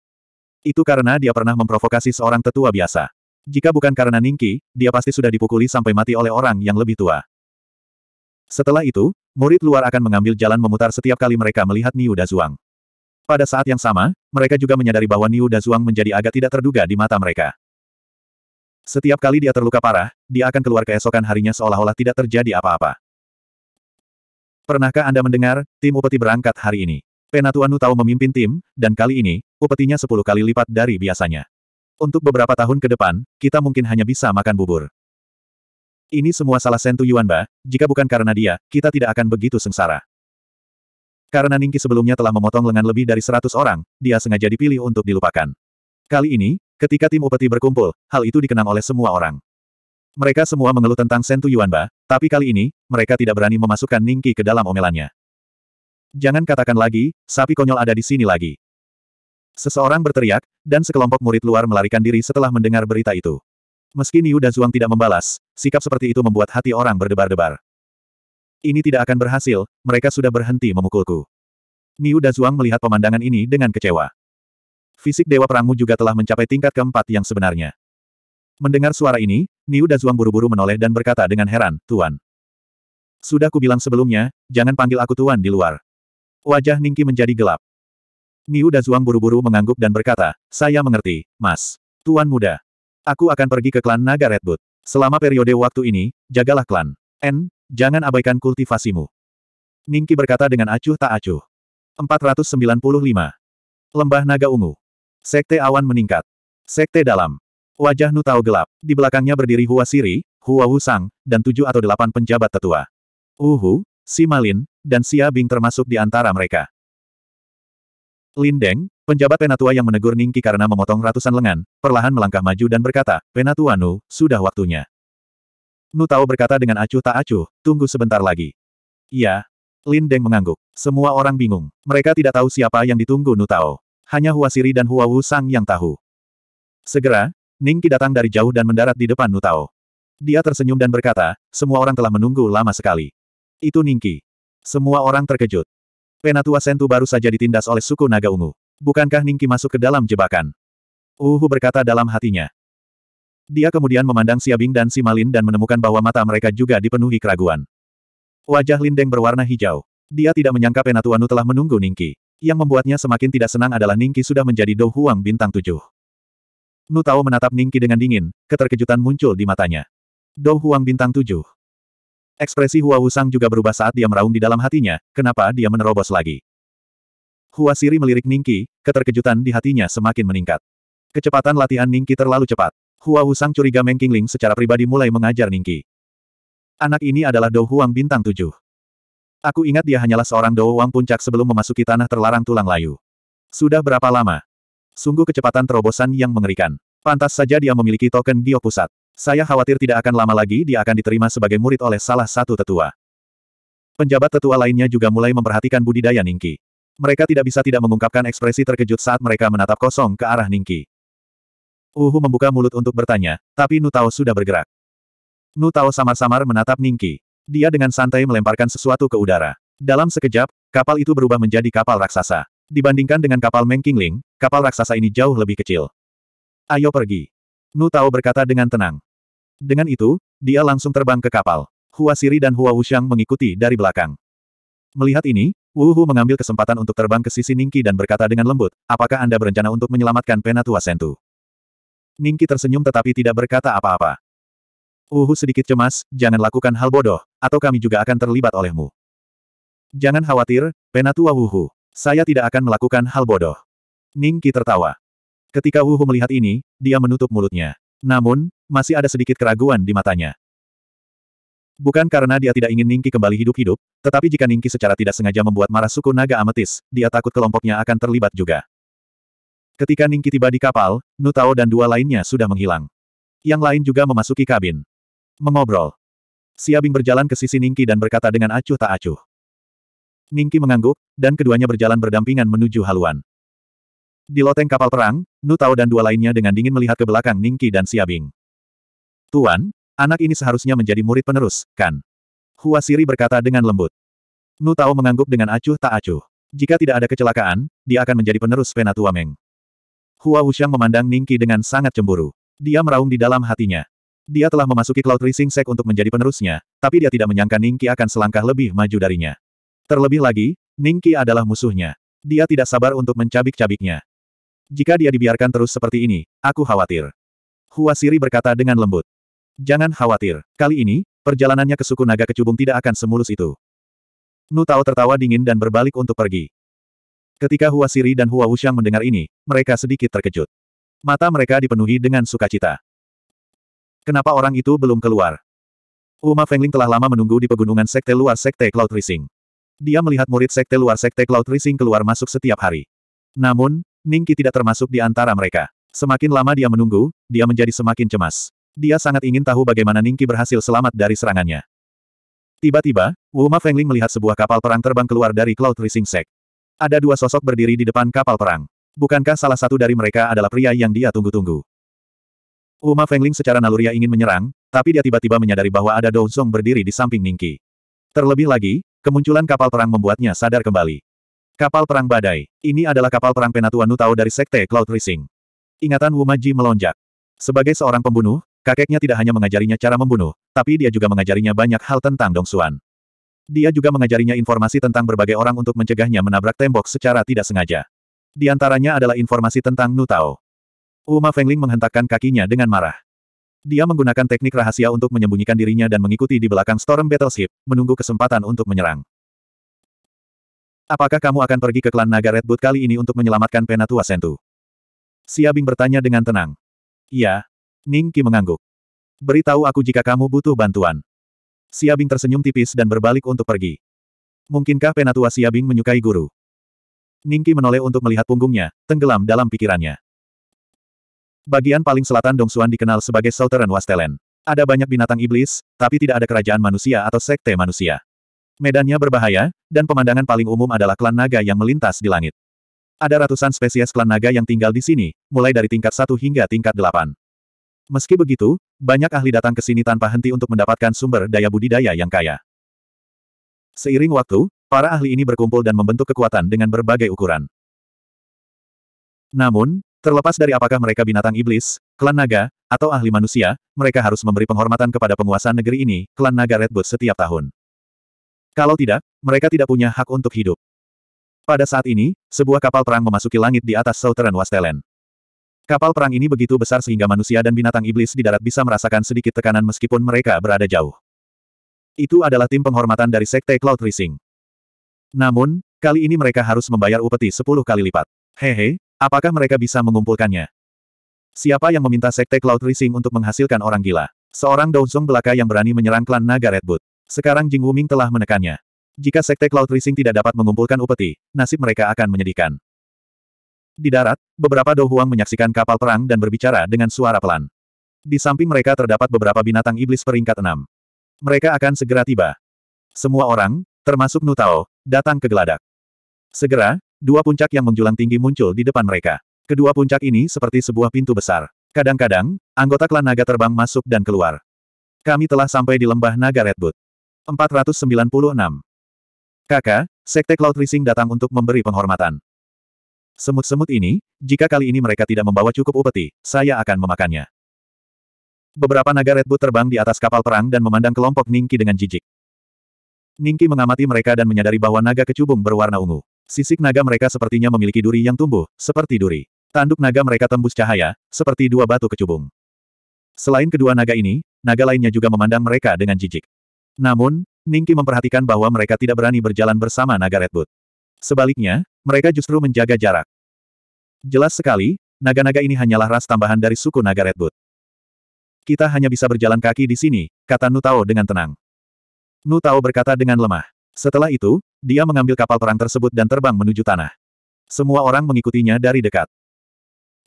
Itu karena dia pernah memprovokasi seorang tetua biasa. Jika bukan karena Ningki, dia pasti sudah dipukuli sampai mati oleh orang yang lebih tua. Setelah itu, murid luar akan mengambil jalan memutar setiap kali mereka melihat Niu Dazuang. Pada saat yang sama, mereka juga menyadari bahwa Niu Dazuang menjadi agak tidak terduga di mata mereka. Setiap kali dia terluka parah, dia akan keluar keesokan harinya seolah-olah tidak terjadi apa-apa. Pernahkah Anda mendengar, tim upeti berangkat hari ini? Penatuan tahu memimpin tim, dan kali ini, upetinya sepuluh kali lipat dari biasanya. Untuk beberapa tahun ke depan, kita mungkin hanya bisa makan bubur. Ini semua salah Sentu Yuanba, jika bukan karena dia, kita tidak akan begitu sengsara. Karena Ningki sebelumnya telah memotong lengan lebih dari seratus orang, dia sengaja dipilih untuk dilupakan. Kali ini, ketika tim upeti berkumpul, hal itu dikenang oleh semua orang. Mereka semua mengeluh tentang Sentu Yuanba, tapi kali ini, mereka tidak berani memasukkan Ningki ke dalam omelannya. Jangan katakan lagi, sapi konyol ada di sini lagi. Seseorang berteriak, dan sekelompok murid luar melarikan diri setelah mendengar berita itu. Meski Niu dan Zhuang tidak membalas, sikap seperti itu membuat hati orang berdebar-debar. Ini tidak akan berhasil, mereka sudah berhenti memukulku. Niu dan Zhuang melihat pemandangan ini dengan kecewa. Fisik Dewa Perangmu juga telah mencapai tingkat keempat yang sebenarnya. Mendengar suara ini, Niu dan Zhuang buru-buru menoleh dan berkata dengan heran, Tuan. Sudah kubilang sebelumnya, jangan panggil aku Tuan di luar. Wajah Ningki menjadi gelap. Niu dan Zhuang buru-buru mengangguk dan berkata, Saya mengerti, Mas. Tuan muda. Aku akan pergi ke klan Naga Redwood. Selama periode waktu ini, jagalah klan. N, jangan abaikan kultivasimu. Ningki berkata dengan acuh tak acuh. 495. Lembah Naga Ungu. Sekte awan meningkat. Sekte dalam. Wajah Nutao gelap. Di belakangnya berdiri Hua Siri, Hua Wusang, dan tujuh atau delapan penjabat tetua. Uhu, Si Malin, dan Xia Bing termasuk di antara mereka. Lindeng. Penjabat Penatua yang menegur Ningki karena memotong ratusan lengan, perlahan melangkah maju dan berkata, Penatua Nu, sudah waktunya. Nu Tao berkata dengan acuh tak acuh, tunggu sebentar lagi. Iya. Lin Deng mengangguk. Semua orang bingung. Mereka tidak tahu siapa yang ditunggu Nu Tao. Hanya Hua Siri dan Hua Wu Sang yang tahu. Segera, Ningki datang dari jauh dan mendarat di depan Nu Tao. Dia tersenyum dan berkata, semua orang telah menunggu lama sekali. Itu Ningki. Semua orang terkejut. Penatua Sentu baru saja ditindas oleh suku Naga Ungu. Bukankah Ningki masuk ke dalam jebakan? Uhu berkata dalam hatinya. Dia kemudian memandang Siabing dan Si Malin dan menemukan bahwa mata mereka juga dipenuhi keraguan. Wajah Lindeng berwarna hijau. Dia tidak menyangka Penatuanu telah menunggu Ningki. Yang membuatnya semakin tidak senang adalah Ningki sudah menjadi Dou Huang bintang tujuh. Nu Tao menatap Ningki dengan dingin, keterkejutan muncul di matanya. Dou Huang bintang tujuh. Ekspresi Hua Wusang juga berubah saat dia meraung di dalam hatinya, kenapa dia menerobos lagi. Hua Siri melirik Ningki, keterkejutan di hatinya semakin meningkat. Kecepatan latihan Ningki terlalu cepat. Hua Wusang curiga Meng Qingling secara pribadi mulai mengajar Ningki. Anak ini adalah Dou Huang bintang tujuh. Aku ingat dia hanyalah seorang Dou Huang puncak sebelum memasuki tanah terlarang tulang layu. Sudah berapa lama? Sungguh kecepatan terobosan yang mengerikan. Pantas saja dia memiliki token Dio Pusat. Saya khawatir tidak akan lama lagi dia akan diterima sebagai murid oleh salah satu tetua. Penjabat tetua lainnya juga mulai memperhatikan budidaya Ningki. Mereka tidak bisa tidak mengungkapkan ekspresi terkejut saat mereka menatap kosong ke arah Ningki. Uhu membuka mulut untuk bertanya, tapi Nutao sudah bergerak. Nutao samar-samar menatap Ningki. Dia dengan santai melemparkan sesuatu ke udara. Dalam sekejap, kapal itu berubah menjadi kapal raksasa. Dibandingkan dengan kapal Mengkingling, kapal raksasa ini jauh lebih kecil. Ayo pergi. Nutao berkata dengan tenang. Dengan itu, dia langsung terbang ke kapal. Hua Siri dan Hua Wuxiang mengikuti dari belakang. Melihat ini, Wuhu mengambil kesempatan untuk terbang ke sisi Ningki dan berkata dengan lembut, apakah Anda berencana untuk menyelamatkan Penatua Sentu? Ningki tersenyum tetapi tidak berkata apa-apa. Wuhu sedikit cemas, jangan lakukan hal bodoh, atau kami juga akan terlibat olehmu. Jangan khawatir, Penatua Wuhu. Saya tidak akan melakukan hal bodoh. Ningki tertawa. Ketika Wuhu melihat ini, dia menutup mulutnya. Namun, masih ada sedikit keraguan di matanya. Bukan karena dia tidak ingin Ningki kembali hidup-hidup, tetapi jika Ningki secara tidak sengaja membuat marah suku naga ametis, dia takut kelompoknya akan terlibat juga. Ketika Ningki tiba di kapal, Nutao dan dua lainnya sudah menghilang. Yang lain juga memasuki kabin. Mengobrol. Siabing berjalan ke sisi Ningki dan berkata dengan acuh tak acuh. Ningki mengangguk, dan keduanya berjalan berdampingan menuju haluan. Di loteng kapal perang, Nutao dan dua lainnya dengan dingin melihat ke belakang Ningki dan Siabing. Tuan, Anak ini seharusnya menjadi murid penerus, kan? Huasiri berkata dengan lembut. Nu Tao mengangguk dengan acuh tak acuh. Jika tidak ada kecelakaan, dia akan menjadi penerus Penatua Meng. Hua Wuxiang memandang Ningqi dengan sangat cemburu. Dia meraung di dalam hatinya. Dia telah memasuki Cloud Rising Sek untuk menjadi penerusnya, tapi dia tidak menyangka Ningqi akan selangkah lebih maju darinya. Terlebih lagi, Ningqi adalah musuhnya. Dia tidak sabar untuk mencabik-cabiknya. Jika dia dibiarkan terus seperti ini, aku khawatir. Huasiri berkata dengan lembut. Jangan khawatir, kali ini, perjalanannya ke suku naga kecubung tidak akan semulus itu. Nu Tao tertawa dingin dan berbalik untuk pergi. Ketika Hua Siri dan Hua Wuxiang mendengar ini, mereka sedikit terkejut. Mata mereka dipenuhi dengan sukacita. Kenapa orang itu belum keluar? Uma Fengling telah lama menunggu di pegunungan sekte luar sekte Cloud Rising. Dia melihat murid sekte luar sekte Cloud Rising keluar masuk setiap hari. Namun, Ningki tidak termasuk di antara mereka. Semakin lama dia menunggu, dia menjadi semakin cemas. Dia sangat ingin tahu bagaimana Ningki berhasil selamat dari serangannya. Tiba-tiba, Wuma Fengling melihat sebuah kapal perang terbang keluar dari Cloud Rising Sect. Ada dua sosok berdiri di depan kapal perang. Bukankah salah satu dari mereka adalah pria yang dia tunggu-tunggu? Wuma Fengling secara naluriah ingin menyerang, tapi dia tiba-tiba menyadari bahwa ada Dou Dongzong berdiri di samping Ningki. Terlebih lagi, kemunculan kapal perang membuatnya sadar kembali. Kapal perang badai. Ini adalah kapal perang penatuan Nutao dari Sekte Cloud Rising. Ingatan Ji melonjak. Sebagai seorang pembunuh, Kakeknya tidak hanya mengajarinya cara membunuh, tapi dia juga mengajarinya banyak hal tentang Dong Xuan. Dia juga mengajarinya informasi tentang berbagai orang untuk mencegahnya menabrak tembok secara tidak sengaja. Di antaranya adalah informasi tentang Nu Tao. Uma Fengling menghentakkan kakinya dengan marah. Dia menggunakan teknik rahasia untuk menyembunyikan dirinya dan mengikuti di belakang Storm Battleship, menunggu kesempatan untuk menyerang. Apakah kamu akan pergi ke klan Naga Redwood kali ini untuk menyelamatkan Penatua Sentu? Xia Bing bertanya dengan tenang. Iya, Ning Qi mengangguk. Beritahu aku jika kamu butuh bantuan. Siabing tersenyum tipis dan berbalik untuk pergi. Mungkinkah penatua Siabing menyukai guru? Ning Qi menoleh untuk melihat punggungnya, tenggelam dalam pikirannya. Bagian paling selatan Dongsuan dikenal sebagai Southern Wastelen. Ada banyak binatang iblis, tapi tidak ada kerajaan manusia atau sekte manusia. Medannya berbahaya, dan pemandangan paling umum adalah klan naga yang melintas di langit. Ada ratusan spesies klan naga yang tinggal di sini, mulai dari tingkat 1 hingga tingkat 8. Meski begitu, banyak ahli datang ke sini tanpa henti untuk mendapatkan sumber daya budidaya yang kaya. Seiring waktu, para ahli ini berkumpul dan membentuk kekuatan dengan berbagai ukuran. Namun, terlepas dari apakah mereka binatang iblis, klan naga, atau ahli manusia, mereka harus memberi penghormatan kepada penguasa negeri ini, klan naga Redwood setiap tahun. Kalau tidak, mereka tidak punya hak untuk hidup. Pada saat ini, sebuah kapal perang memasuki langit di atas Southern Wasteland. Kapal perang ini begitu besar sehingga manusia dan binatang iblis di darat bisa merasakan sedikit tekanan meskipun mereka berada jauh. Itu adalah tim penghormatan dari Sekte Cloud Racing. Namun, kali ini mereka harus membayar upeti 10 kali lipat. Hehe, apakah mereka bisa mengumpulkannya? Siapa yang meminta Sekte Cloud Racing untuk menghasilkan orang gila? Seorang Zong belaka yang berani menyerang klan Naga Redwood. Sekarang Jing Wuming telah menekannya. Jika Sekte Cloud Racing tidak dapat mengumpulkan upeti, nasib mereka akan menyedihkan. Di darat, beberapa Dohuang menyaksikan kapal perang dan berbicara dengan suara pelan. Di samping mereka terdapat beberapa binatang iblis peringkat enam. Mereka akan segera tiba. Semua orang, termasuk Nutao, datang ke geladak. Segera, dua puncak yang menjulang tinggi muncul di depan mereka. Kedua puncak ini seperti sebuah pintu besar. Kadang-kadang, anggota klan naga terbang masuk dan keluar. Kami telah sampai di lembah naga Redwood. 496. Kakak, Sekte Cloud Rising datang untuk memberi penghormatan. Semut-semut ini, jika kali ini mereka tidak membawa cukup upeti, saya akan memakannya. Beberapa naga redbut terbang di atas kapal perang dan memandang kelompok Ningki dengan jijik. Ningki mengamati mereka dan menyadari bahwa naga kecubung berwarna ungu. Sisik naga mereka sepertinya memiliki duri yang tumbuh, seperti duri. Tanduk naga mereka tembus cahaya, seperti dua batu kecubung. Selain kedua naga ini, naga lainnya juga memandang mereka dengan jijik. Namun, Ningki memperhatikan bahwa mereka tidak berani berjalan bersama naga redbut. Sebaliknya, mereka justru menjaga jarak. Jelas sekali, naga-naga ini hanyalah ras tambahan dari suku naga Redwood. Kita hanya bisa berjalan kaki di sini, kata Nutao dengan tenang. Nutao berkata dengan lemah. Setelah itu, dia mengambil kapal perang tersebut dan terbang menuju tanah. Semua orang mengikutinya dari dekat.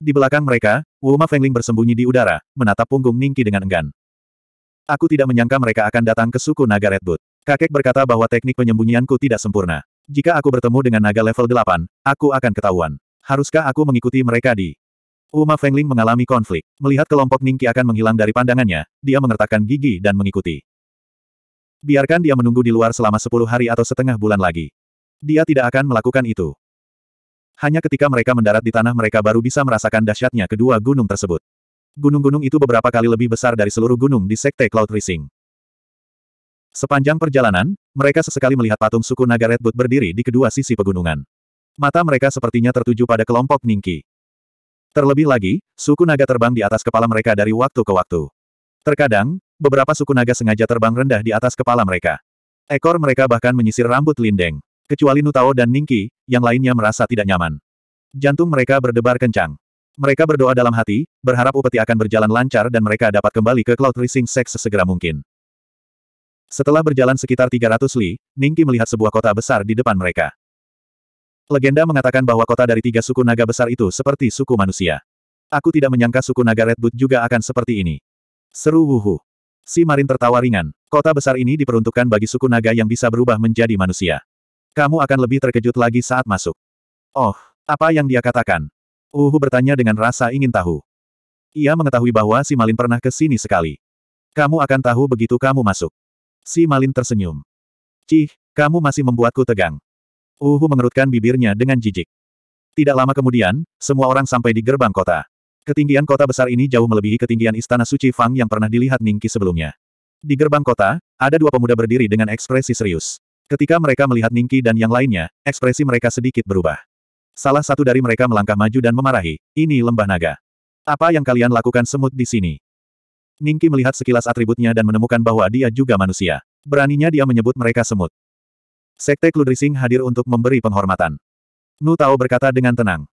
Di belakang mereka, Wuma Fengling bersembunyi di udara, menatap punggung Ningki dengan enggan. Aku tidak menyangka mereka akan datang ke suku Naga Redwood. Kakek berkata bahwa teknik penyembunyianku tidak sempurna. Jika aku bertemu dengan naga level 8, aku akan ketahuan. Haruskah aku mengikuti mereka di... Uma Fengling mengalami konflik. Melihat kelompok Ningki akan menghilang dari pandangannya, dia mengertakkan gigi dan mengikuti. Biarkan dia menunggu di luar selama 10 hari atau setengah bulan lagi. Dia tidak akan melakukan itu. Hanya ketika mereka mendarat di tanah mereka baru bisa merasakan dahsyatnya kedua gunung tersebut. Gunung-gunung itu beberapa kali lebih besar dari seluruh gunung di Sekte Cloud Rising. Sepanjang perjalanan, mereka sesekali melihat patung suku naga Redwood berdiri di kedua sisi pegunungan. Mata mereka sepertinya tertuju pada kelompok Ningki. Terlebih lagi, suku naga terbang di atas kepala mereka dari waktu ke waktu. Terkadang, beberapa suku naga sengaja terbang rendah di atas kepala mereka. Ekor mereka bahkan menyisir rambut lindeng. Kecuali Nutao dan Ningki, yang lainnya merasa tidak nyaman. Jantung mereka berdebar kencang. Mereka berdoa dalam hati, berharap upeti akan berjalan lancar dan mereka dapat kembali ke Cloud Racing Sex sesegera mungkin. Setelah berjalan sekitar 300 li, Ningki melihat sebuah kota besar di depan mereka. Legenda mengatakan bahwa kota dari tiga suku naga besar itu seperti suku manusia. Aku tidak menyangka suku naga Redwood juga akan seperti ini. Seru wuhu. Si Marin tertawa ringan. Kota besar ini diperuntukkan bagi suku naga yang bisa berubah menjadi manusia. Kamu akan lebih terkejut lagi saat masuk. Oh, apa yang dia katakan? Uhu bertanya dengan rasa ingin tahu. Ia mengetahui bahwa si Malin pernah ke sini sekali. Kamu akan tahu begitu kamu masuk. Si Malin tersenyum. Cih, kamu masih membuatku tegang. Uhu mengerutkan bibirnya dengan jijik. Tidak lama kemudian, semua orang sampai di gerbang kota. Ketinggian kota besar ini jauh melebihi ketinggian istana suci Fang yang pernah dilihat Ningki sebelumnya. Di gerbang kota, ada dua pemuda berdiri dengan ekspresi serius. Ketika mereka melihat Ningki dan yang lainnya, ekspresi mereka sedikit berubah. Salah satu dari mereka melangkah maju dan memarahi, ini lembah naga. Apa yang kalian lakukan semut di sini? Ningki melihat sekilas atributnya dan menemukan bahwa dia juga manusia. Beraninya dia menyebut mereka semut. Sekte Kludrising hadir untuk memberi penghormatan. Nu Tao berkata dengan tenang.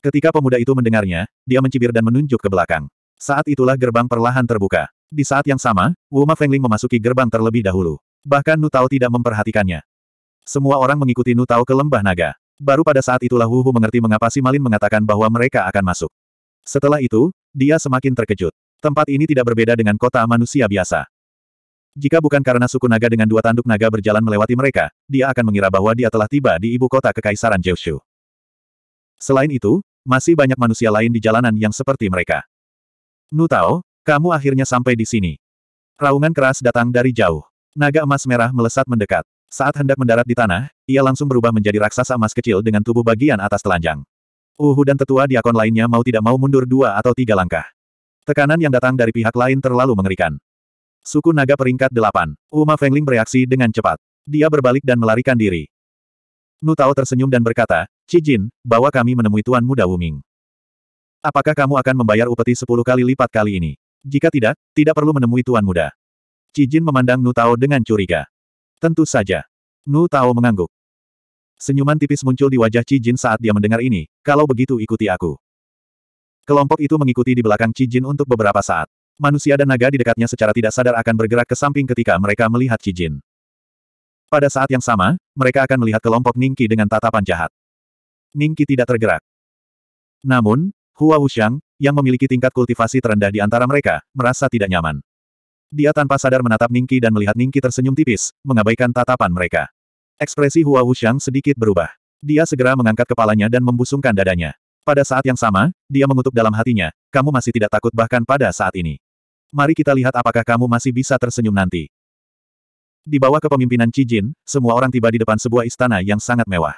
Ketika pemuda itu mendengarnya, dia mencibir dan menunjuk ke belakang. Saat itulah gerbang perlahan terbuka. Di saat yang sama, Wuma Fengling memasuki gerbang terlebih dahulu. Bahkan Nu Tao tidak memperhatikannya. Semua orang mengikuti Nu Tao ke lembah naga. Baru pada saat itulah Hu Hu mengerti mengapa Si Malin mengatakan bahwa mereka akan masuk. Setelah itu, dia semakin terkejut. Tempat ini tidak berbeda dengan kota manusia biasa. Jika bukan karena suku naga dengan dua tanduk naga berjalan melewati mereka, dia akan mengira bahwa dia telah tiba di ibu kota Kekaisaran Jiushu. Selain itu, masih banyak manusia lain di jalanan yang seperti mereka. Nu Tao, kamu akhirnya sampai di sini. Raungan keras datang dari jauh. Naga emas merah melesat mendekat. Saat hendak mendarat di tanah, ia langsung berubah menjadi raksasa emas kecil dengan tubuh bagian atas telanjang. Uhu dan tetua diakon lainnya mau tidak mau mundur dua atau tiga langkah. Tekanan yang datang dari pihak lain terlalu mengerikan. Suku naga peringkat delapan. Uma Fengling bereaksi dengan cepat. Dia berbalik dan melarikan diri. Nu Tao tersenyum dan berkata, Cijin, bawa kami menemui Tuan Muda Wuming. Apakah kamu akan membayar upeti 10 kali lipat kali ini? Jika tidak, tidak perlu menemui Tuan Muda. Cijin memandang Nu Tao dengan curiga. Tentu saja. Nu Tao mengangguk. Senyuman tipis muncul di wajah Cijin saat dia mendengar ini, kalau begitu ikuti aku. Kelompok itu mengikuti di belakang Cijin untuk beberapa saat. Manusia dan naga di dekatnya secara tidak sadar akan bergerak ke samping ketika mereka melihat Cijin. Pada saat yang sama, mereka akan melihat kelompok Ningki dengan tatapan jahat. Ningki tidak tergerak. Namun, Hua Wuxiang, yang memiliki tingkat kultivasi terendah di antara mereka, merasa tidak nyaman. Dia tanpa sadar menatap Ningki dan melihat Ningki tersenyum tipis, mengabaikan tatapan mereka. Ekspresi Hua Wuxiang sedikit berubah. Dia segera mengangkat kepalanya dan membusungkan dadanya. Pada saat yang sama, dia mengutuk dalam hatinya, kamu masih tidak takut bahkan pada saat ini. Mari kita lihat apakah kamu masih bisa tersenyum nanti. Di bawah kepemimpinan Cijin, semua orang tiba di depan sebuah istana yang sangat mewah.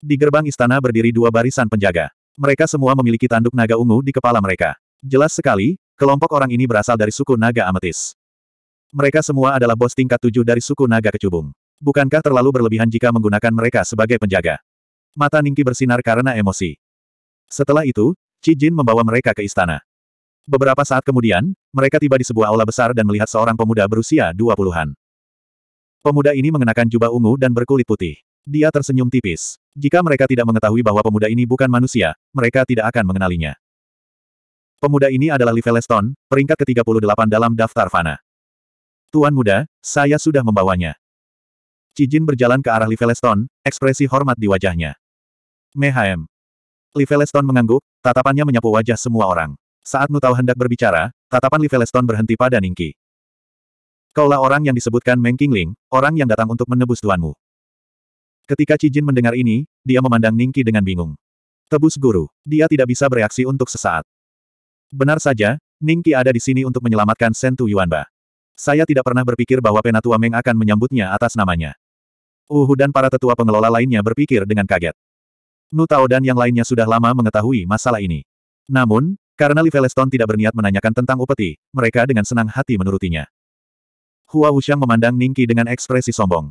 Di gerbang istana berdiri dua barisan penjaga. Mereka semua memiliki tanduk naga ungu di kepala mereka. Jelas sekali, kelompok orang ini berasal dari suku naga ametis. Mereka semua adalah bos tingkat tujuh dari suku naga kecubung. Bukankah terlalu berlebihan jika menggunakan mereka sebagai penjaga? Mata Ningki bersinar karena emosi. Setelah itu, Qi Jin membawa mereka ke istana. Beberapa saat kemudian, mereka tiba di sebuah aula besar dan melihat seorang pemuda berusia dua puluhan. Pemuda ini mengenakan jubah ungu dan berkulit putih. Dia tersenyum tipis. Jika mereka tidak mengetahui bahwa pemuda ini bukan manusia, mereka tidak akan mengenalinya. Pemuda ini adalah Liveleston, peringkat ke-38 dalam daftar Fana. Tuan muda, saya sudah membawanya. Cijin berjalan ke arah Liveleston, ekspresi hormat di wajahnya. Mehaem, Liveleston mengangguk, tatapannya menyapu wajah semua orang. Saat Nutau hendak berbicara, tatapan Liveleston berhenti pada Ningki. Kaulah orang yang disebutkan Meng Qingling, orang yang datang untuk menebus tuanmu. Ketika Cijin mendengar ini, dia memandang Ningki dengan bingung. Tebus guru, dia tidak bisa bereaksi untuk sesaat. Benar saja, Ningki ada di sini untuk menyelamatkan Sentu Yuanba. Saya tidak pernah berpikir bahwa Penatua Meng akan menyambutnya atas namanya. Uhu dan para tetua pengelola lainnya berpikir dengan kaget. Nu Tao dan yang lainnya sudah lama mengetahui masalah ini. Namun, karena Liveleston tidak berniat menanyakan tentang upeti, mereka dengan senang hati menurutinya. Hua Wuxiang memandang Ningqi dengan ekspresi sombong.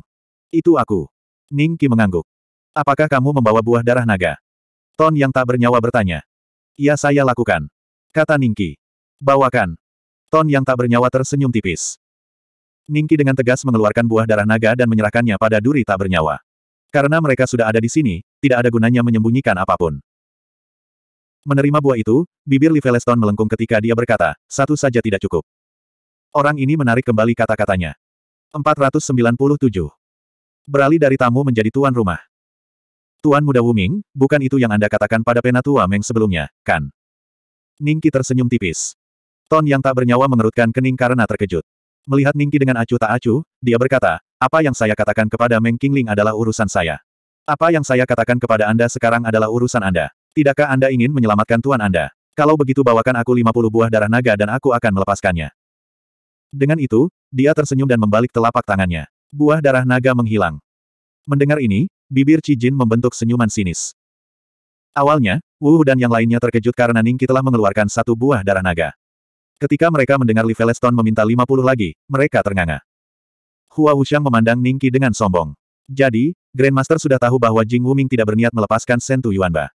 Itu aku. Ningqi mengangguk. Apakah kamu membawa buah darah naga? Ton yang tak bernyawa bertanya. Ya saya lakukan. Kata Ningqi. Bawakan. Ton yang tak bernyawa tersenyum tipis. Ningqi dengan tegas mengeluarkan buah darah naga dan menyerahkannya pada duri tak bernyawa. Karena mereka sudah ada di sini, tidak ada gunanya menyembunyikan apapun. Menerima buah itu, bibir Liveleston melengkung ketika dia berkata, satu saja tidak cukup. Orang ini menarik kembali kata-katanya. 497. Beralih dari tamu menjadi tuan rumah. Tuan muda Wuming, bukan itu yang Anda katakan pada penatua Meng sebelumnya, kan? Ningki tersenyum tipis. Ton yang tak bernyawa mengerutkan kening karena terkejut. Melihat Ningki dengan acuh tak acuh, dia berkata, apa yang saya katakan kepada Meng Qingling adalah urusan saya. Apa yang saya katakan kepada Anda sekarang adalah urusan Anda. Tidakkah Anda ingin menyelamatkan Tuan Anda? Kalau begitu bawakan aku 50 buah darah naga dan aku akan melepaskannya. Dengan itu, dia tersenyum dan membalik telapak tangannya. Buah darah naga menghilang. Mendengar ini, bibir Cijin membentuk senyuman sinis. Awalnya, Wu dan yang lainnya terkejut karena Ningki telah mengeluarkan satu buah darah naga. Ketika mereka mendengar Liveleston meminta 50 lagi, mereka ternganga. Hua Wuxiang memandang Ningqi dengan sombong. Jadi, Grandmaster sudah tahu bahwa Jing Wuming tidak berniat melepaskan Sentu Yuanba.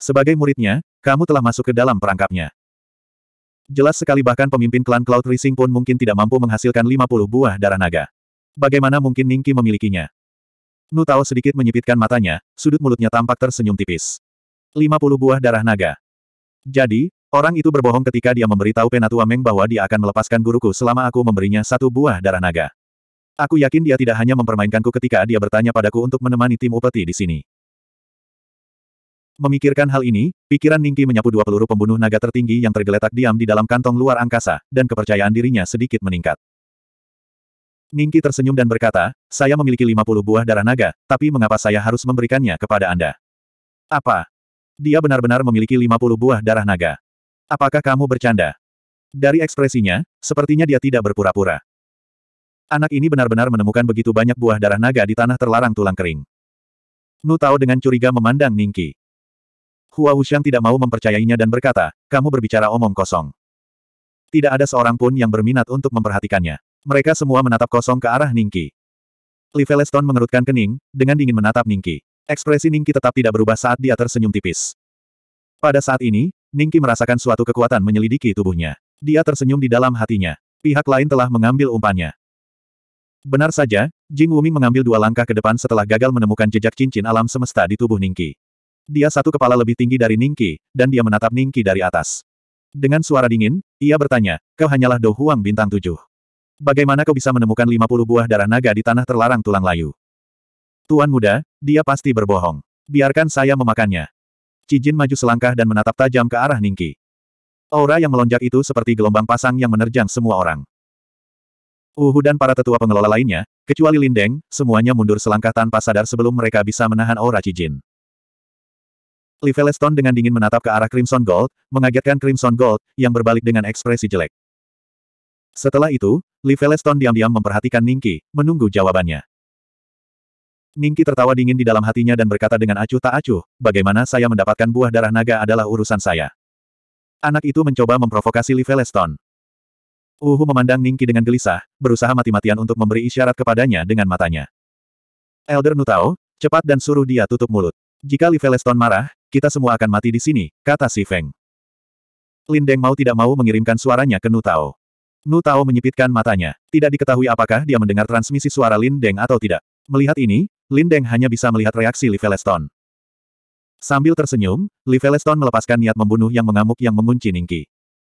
Sebagai muridnya, kamu telah masuk ke dalam perangkapnya. Jelas sekali bahkan pemimpin klan Cloud Rising pun mungkin tidak mampu menghasilkan 50 buah darah naga. Bagaimana mungkin Ningqi memilikinya? Nu Tao sedikit menyipitkan matanya, sudut mulutnya tampak tersenyum tipis. 50 buah darah naga. Jadi, orang itu berbohong ketika dia memberitahu Penatua Meng bahwa dia akan melepaskan guruku selama aku memberinya satu buah darah naga. Aku yakin dia tidak hanya mempermainkanku ketika dia bertanya padaku untuk menemani tim upeti di sini. Memikirkan hal ini, pikiran Ningki menyapu dua peluru pembunuh naga tertinggi yang tergeletak diam di dalam kantong luar angkasa, dan kepercayaan dirinya sedikit meningkat. Ningki tersenyum dan berkata, saya memiliki 50 buah darah naga, tapi mengapa saya harus memberikannya kepada Anda? Apa? Dia benar-benar memiliki 50 buah darah naga. Apakah kamu bercanda? Dari ekspresinya, sepertinya dia tidak berpura-pura. Anak ini benar-benar menemukan begitu banyak buah darah naga di tanah terlarang tulang kering. Nu Tao dengan curiga memandang Ningki. Hua Wuxiang tidak mau mempercayainya dan berkata, kamu berbicara omong kosong. Tidak ada seorang pun yang berminat untuk memperhatikannya. Mereka semua menatap kosong ke arah Ningki. Li Feleston mengerutkan kening, dengan dingin menatap Ningki. Ekspresi Ningki tetap tidak berubah saat dia tersenyum tipis. Pada saat ini, Ningki merasakan suatu kekuatan menyelidiki tubuhnya. Dia tersenyum di dalam hatinya. Pihak lain telah mengambil umpannya. Benar saja, Jing Wuming mengambil dua langkah ke depan setelah gagal menemukan jejak cincin alam semesta di tubuh Ningki. Dia satu kepala lebih tinggi dari Ningki, dan dia menatap Ningki dari atas. Dengan suara dingin, ia bertanya, kau hanyalah Do Huang bintang tujuh. Bagaimana kau bisa menemukan 50 buah darah naga di tanah terlarang tulang layu? Tuan muda, dia pasti berbohong. Biarkan saya memakannya. Cijin maju selangkah dan menatap tajam ke arah Ningki. Aura yang melonjak itu seperti gelombang pasang yang menerjang semua orang. Uhu dan para tetua pengelola lainnya, kecuali Lindeng, semuanya mundur selangkah tanpa sadar sebelum mereka bisa menahan aura Li Liveleston dengan dingin menatap ke arah Crimson Gold, mengagetkan Crimson Gold, yang berbalik dengan ekspresi jelek. Setelah itu, Liveleston diam-diam memperhatikan Ningki, menunggu jawabannya. Ningki tertawa dingin di dalam hatinya dan berkata dengan acuh tak acuh, bagaimana saya mendapatkan buah darah naga adalah urusan saya. Anak itu mencoba memprovokasi Liveleston. Uhu memandang Ningki dengan gelisah, berusaha mati-matian untuk memberi isyarat kepadanya dengan matanya. Elder Nutao, cepat dan suruh dia tutup mulut. Jika Liveleston marah, kita semua akan mati di sini, kata si Feng. Lin Deng mau tidak mau mengirimkan suaranya ke Nutao. Nutao menyipitkan matanya. Tidak diketahui apakah dia mendengar transmisi suara Lin Deng atau tidak. Melihat ini, Lin Deng hanya bisa melihat reaksi Liveleston. Sambil tersenyum, Liveleston melepaskan niat membunuh yang mengamuk yang mengunci Ningki.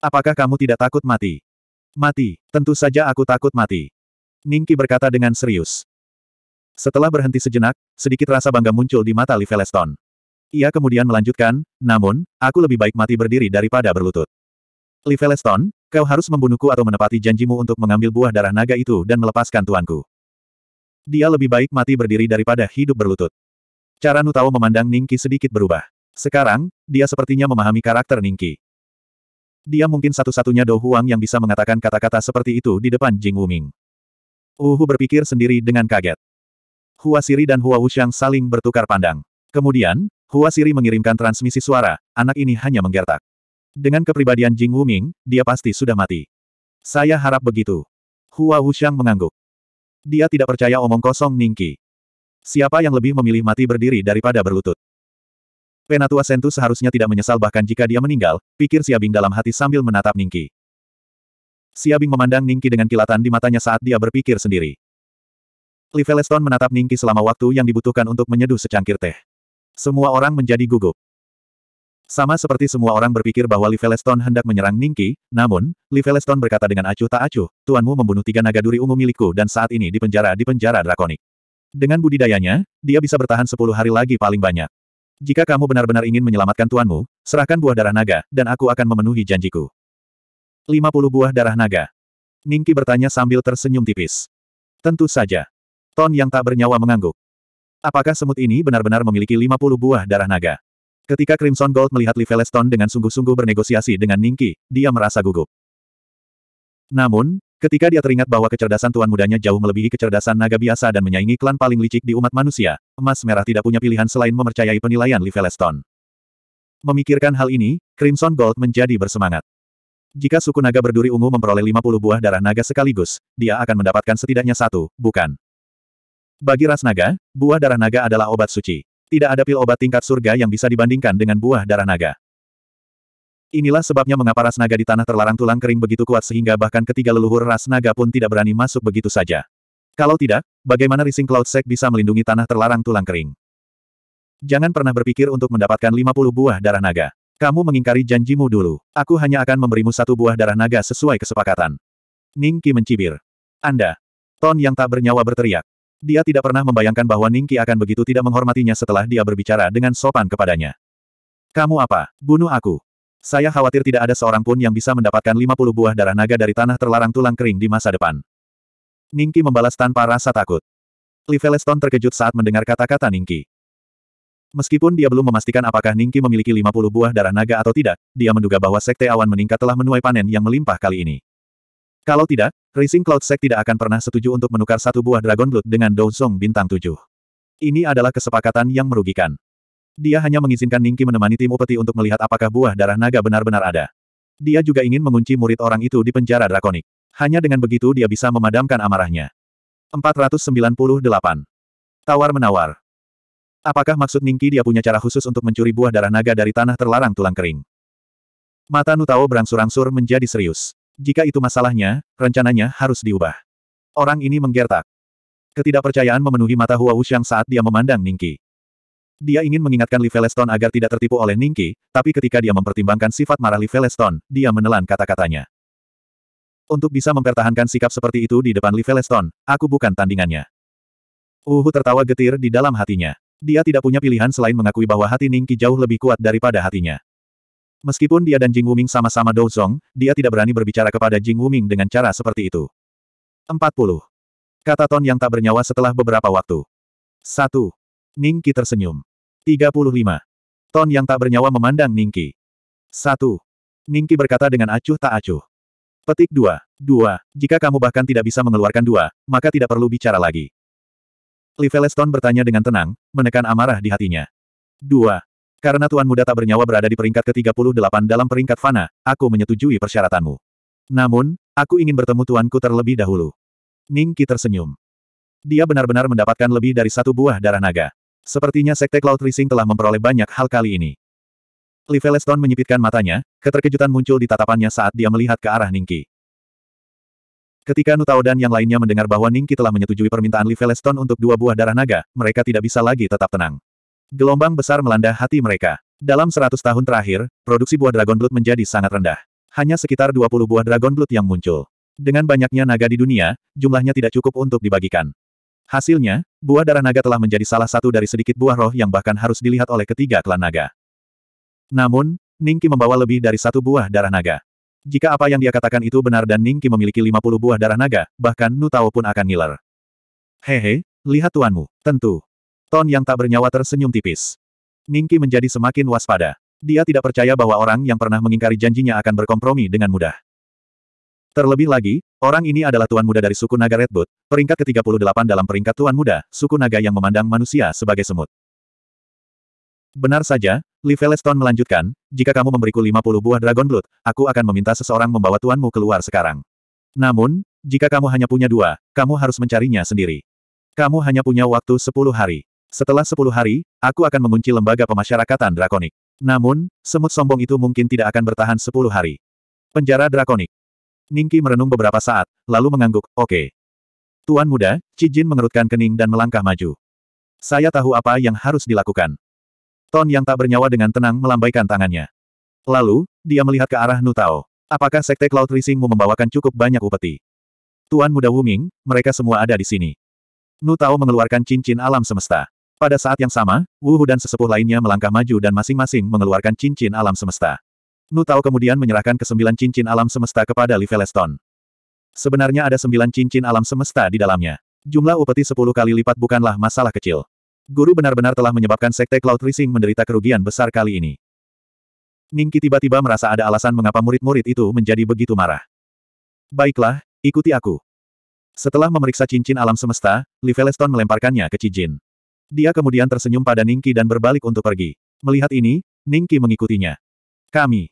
Apakah kamu tidak takut mati? Mati. Tentu saja aku takut mati. Ningki berkata dengan serius. Setelah berhenti sejenak, sedikit rasa bangga muncul di mata Liveleston. Ia kemudian melanjutkan, namun, aku lebih baik mati berdiri daripada berlutut. Liveleston, kau harus membunuhku atau menepati janjimu untuk mengambil buah darah naga itu dan melepaskan tuanku. Dia lebih baik mati berdiri daripada hidup berlutut. Cara Nutao memandang Ningki sedikit berubah. Sekarang, dia sepertinya memahami karakter Ningki. Dia mungkin satu-satunya Dou Huang yang bisa mengatakan kata-kata seperti itu di depan Jing Wuming. Uhu berpikir sendiri dengan kaget. Hua Siri dan Hua Wuxiang saling bertukar pandang. Kemudian, Hua Siri mengirimkan transmisi suara, anak ini hanya menggertak. Dengan kepribadian Jing Wuming, dia pasti sudah mati. Saya harap begitu. Hua Wuxiang mengangguk. Dia tidak percaya omong kosong Ningki. Siapa yang lebih memilih mati berdiri daripada berlutut? Penatua Sentu seharusnya tidak menyesal bahkan jika dia meninggal, pikir Siabing dalam hati sambil menatap Ningki. Siabing memandang Ningki dengan kilatan di matanya saat dia berpikir sendiri. Livelestone menatap Ningki selama waktu yang dibutuhkan untuk menyeduh secangkir teh. Semua orang menjadi gugup. Sama seperti semua orang berpikir bahwa Livelestone hendak menyerang Ningki, namun, Livelestone berkata dengan acuh tak acuh, tuanmu membunuh tiga naga duri ungu milikku dan saat ini di penjara di penjara drakonik. Dengan budidayanya, dia bisa bertahan sepuluh hari lagi paling banyak. Jika kamu benar-benar ingin menyelamatkan tuanmu, serahkan buah darah naga, dan aku akan memenuhi janjiku. 50 buah darah naga. Ningki bertanya sambil tersenyum tipis. Tentu saja. Ton yang tak bernyawa mengangguk. Apakah semut ini benar-benar memiliki 50 buah darah naga? Ketika Crimson Gold melihat Livelestone dengan sungguh-sungguh bernegosiasi dengan Ningki, dia merasa gugup. Namun, Ketika dia teringat bahwa kecerdasan tuan mudanya jauh melebihi kecerdasan naga biasa dan menyaingi klan paling licik di umat manusia, emas merah tidak punya pilihan selain memercayai penilaian Liveleston. Memikirkan hal ini, Crimson Gold menjadi bersemangat. Jika suku naga berduri ungu memperoleh 50 buah darah naga sekaligus, dia akan mendapatkan setidaknya satu, bukan? Bagi ras naga, buah darah naga adalah obat suci. Tidak ada pil obat tingkat surga yang bisa dibandingkan dengan buah darah naga. Inilah sebabnya mengapa ras naga di tanah terlarang tulang kering begitu kuat sehingga bahkan ketiga leluhur ras naga pun tidak berani masuk begitu saja. Kalau tidak, bagaimana Rising Cloud Sek bisa melindungi tanah terlarang tulang kering? Jangan pernah berpikir untuk mendapatkan 50 buah darah naga. Kamu mengingkari janjimu dulu. Aku hanya akan memberimu satu buah darah naga sesuai kesepakatan. Ningki mencibir. Anda. Ton yang tak bernyawa berteriak. Dia tidak pernah membayangkan bahwa Ningki akan begitu tidak menghormatinya setelah dia berbicara dengan sopan kepadanya. Kamu apa? Bunuh aku. Saya khawatir tidak ada seorang pun yang bisa mendapatkan 50 buah darah naga dari tanah terlarang tulang kering di masa depan. Ningki membalas tanpa rasa takut. Liveleston terkejut saat mendengar kata-kata Ningki. Meskipun dia belum memastikan apakah Ningki memiliki 50 buah darah naga atau tidak, dia menduga bahwa Sekte Awan Meningkat telah menuai panen yang melimpah kali ini. Kalau tidak, Racing Cloud Sect tidak akan pernah setuju untuk menukar satu buah Dragon Blood dengan Dozong Bintang 7. Ini adalah kesepakatan yang merugikan. Dia hanya mengizinkan Ningki menemani tim upeti untuk melihat apakah buah darah naga benar-benar ada. Dia juga ingin mengunci murid orang itu di penjara drakonik. Hanya dengan begitu dia bisa memadamkan amarahnya. 498. Tawar-menawar. Apakah maksud Ningki dia punya cara khusus untuk mencuri buah darah naga dari tanah terlarang tulang kering? Mata Nutao berangsur-angsur menjadi serius. Jika itu masalahnya, rencananya harus diubah. Orang ini menggertak. Ketidakpercayaan memenuhi mata Hua Wuxiang saat dia memandang Ningki. Dia ingin mengingatkan Liveleston agar tidak tertipu oleh Ningki, tapi ketika dia mempertimbangkan sifat marah Liveleston, dia menelan kata-katanya. Untuk bisa mempertahankan sikap seperti itu di depan Liveleston, aku bukan tandingannya. Uhu tertawa getir di dalam hatinya. Dia tidak punya pilihan selain mengakui bahwa hati Ningki jauh lebih kuat daripada hatinya. Meskipun dia dan Jing Wuming sama-sama Douzong, dia tidak berani berbicara kepada Jing Wuming dengan cara seperti itu. 40. Kata Ton yang tak bernyawa setelah beberapa waktu. 1. Ningki tersenyum. 35. Ton yang tak bernyawa memandang Ningki. 1. Ningki berkata dengan acuh tak acuh. Petik 2. 2. Jika kamu bahkan tidak bisa mengeluarkan dua, maka tidak perlu bicara lagi. Liveleston bertanya dengan tenang, menekan amarah di hatinya. 2. Karena Tuan Muda tak bernyawa berada di peringkat ke-38 dalam peringkat Fana, aku menyetujui persyaratanmu. Namun, aku ingin bertemu tuanku terlebih dahulu. Ningki tersenyum. Dia benar-benar mendapatkan lebih dari satu buah darah naga. Sepertinya Sekte Cloud Rising telah memperoleh banyak hal kali ini. Liveleston menyipitkan matanya, keterkejutan muncul di tatapannya saat dia melihat ke arah Ningki. Ketika Nutao dan yang lainnya mendengar bahwa Ningki telah menyetujui permintaan Liveleston untuk dua buah darah naga, mereka tidak bisa lagi tetap tenang. Gelombang besar melanda hati mereka. Dalam 100 tahun terakhir, produksi buah Dragon Blood menjadi sangat rendah. Hanya sekitar 20 buah Dragon Blood yang muncul. Dengan banyaknya naga di dunia, jumlahnya tidak cukup untuk dibagikan. Hasilnya, buah darah naga telah menjadi salah satu dari sedikit buah roh yang bahkan harus dilihat oleh ketiga klan naga. Namun, Ningki membawa lebih dari satu buah darah naga. Jika apa yang dia katakan itu benar dan Ningki memiliki 50 buah darah naga, bahkan Nu Tao pun akan ngiler. Hehe, lihat tuanmu. Tentu. Ton yang tak bernyawa tersenyum tipis. Ningki menjadi semakin waspada. Dia tidak percaya bahwa orang yang pernah mengingkari janjinya akan berkompromi dengan mudah. Terlebih lagi, orang ini adalah tuan muda dari suku naga Redwood, peringkat ke-38 dalam peringkat tuan muda, suku naga yang memandang manusia sebagai semut. Benar saja, Liveleston melanjutkan, jika kamu memberiku 50 buah Dragon Blood, aku akan meminta seseorang membawa tuanmu keluar sekarang. Namun, jika kamu hanya punya dua, kamu harus mencarinya sendiri. Kamu hanya punya waktu 10 hari. Setelah 10 hari, aku akan mengunci lembaga pemasyarakatan drakonik. Namun, semut sombong itu mungkin tidak akan bertahan 10 hari. Penjara drakonik. Ningki merenung beberapa saat, lalu mengangguk, oke. Okay. Tuan muda, Cijin mengerutkan kening dan melangkah maju. Saya tahu apa yang harus dilakukan. Ton yang tak bernyawa dengan tenang melambaikan tangannya. Lalu, dia melihat ke arah Nutao. Apakah Sekte Cloud Risingmu membawakan cukup banyak upeti? Tuan muda Wuming, mereka semua ada di sini. Nutao mengeluarkan cincin alam semesta. Pada saat yang sama, Wu Hu dan sesepuh lainnya melangkah maju dan masing-masing mengeluarkan cincin alam semesta. Nu Tao kemudian menyerahkan kesembilan cincin alam semesta kepada Liveleston. Sebenarnya ada sembilan cincin alam semesta di dalamnya. Jumlah upeti sepuluh kali lipat bukanlah masalah kecil. Guru benar-benar telah menyebabkan Sekte Cloud Rising menderita kerugian besar kali ini. Ningki tiba-tiba merasa ada alasan mengapa murid-murid itu menjadi begitu marah. Baiklah, ikuti aku. Setelah memeriksa cincin alam semesta, Liveleston melemparkannya ke Cijin. Dia kemudian tersenyum pada Ningki dan berbalik untuk pergi. Melihat ini, Ningki mengikutinya. Kami,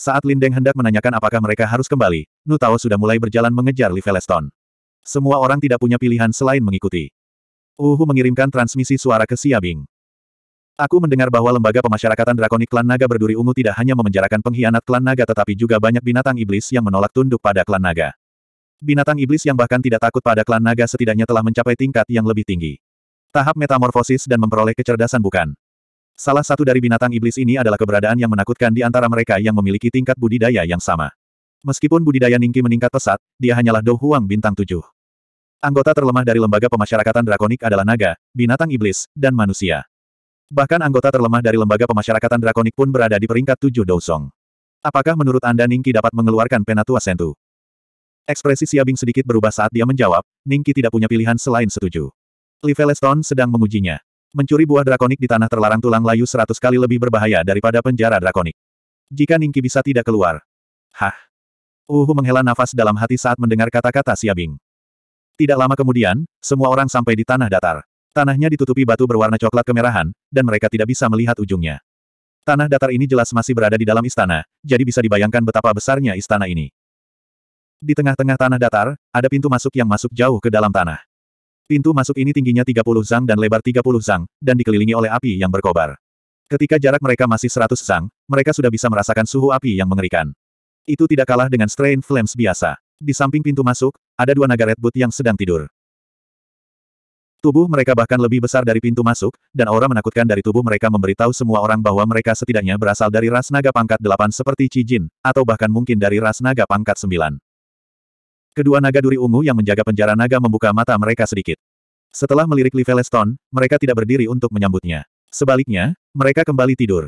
saat Lindeng hendak menanyakan apakah mereka harus kembali, Nutao sudah mulai berjalan mengejar Liveleston. Semua orang tidak punya pilihan selain mengikuti. Uhu mengirimkan transmisi suara ke Siabing. Aku mendengar bahwa lembaga pemasyarakatan drakonik klan naga berduri ungu tidak hanya memenjarakan pengkhianat klan naga tetapi juga banyak binatang iblis yang menolak tunduk pada klan naga. Binatang iblis yang bahkan tidak takut pada klan naga setidaknya telah mencapai tingkat yang lebih tinggi. Tahap metamorfosis dan memperoleh kecerdasan bukan. Salah satu dari binatang iblis ini adalah keberadaan yang menakutkan di antara mereka yang memiliki tingkat budidaya yang sama. Meskipun budidaya Ningki meningkat pesat, dia hanyalah Dou Huang bintang tujuh. Anggota terlemah dari lembaga pemasyarakatan drakonik adalah naga, binatang iblis, dan manusia. Bahkan anggota terlemah dari lembaga pemasyarakatan drakonik pun berada di peringkat tujuh Dou Apakah menurut Anda Ningki dapat mengeluarkan penatua sentu? Ekspresi Siabing sedikit berubah saat dia menjawab, Ningki tidak punya pilihan selain setuju. Livelestone sedang mengujinya. Mencuri buah drakonik di tanah terlarang tulang layu seratus kali lebih berbahaya daripada penjara drakonik. Jika Ningki bisa tidak keluar. Hah. Uhu menghela nafas dalam hati saat mendengar kata-kata Siabing. Tidak lama kemudian, semua orang sampai di tanah datar. Tanahnya ditutupi batu berwarna coklat kemerahan, dan mereka tidak bisa melihat ujungnya. Tanah datar ini jelas masih berada di dalam istana, jadi bisa dibayangkan betapa besarnya istana ini. Di tengah-tengah tanah datar, ada pintu masuk yang masuk jauh ke dalam tanah. Pintu masuk ini tingginya 30 zang dan lebar 30 zang, dan dikelilingi oleh api yang berkobar. Ketika jarak mereka masih 100 zang, mereka sudah bisa merasakan suhu api yang mengerikan. Itu tidak kalah dengan Strain Flames biasa. Di samping pintu masuk, ada dua naga Redwood yang sedang tidur. Tubuh mereka bahkan lebih besar dari pintu masuk, dan aura menakutkan dari tubuh mereka memberitahu semua orang bahwa mereka setidaknya berasal dari ras naga pangkat 8 seperti Cijin, atau bahkan mungkin dari ras naga pangkat 9. Kedua naga duri ungu yang menjaga penjara naga membuka mata mereka sedikit. Setelah melirik Liveleston, mereka tidak berdiri untuk menyambutnya. Sebaliknya, mereka kembali tidur.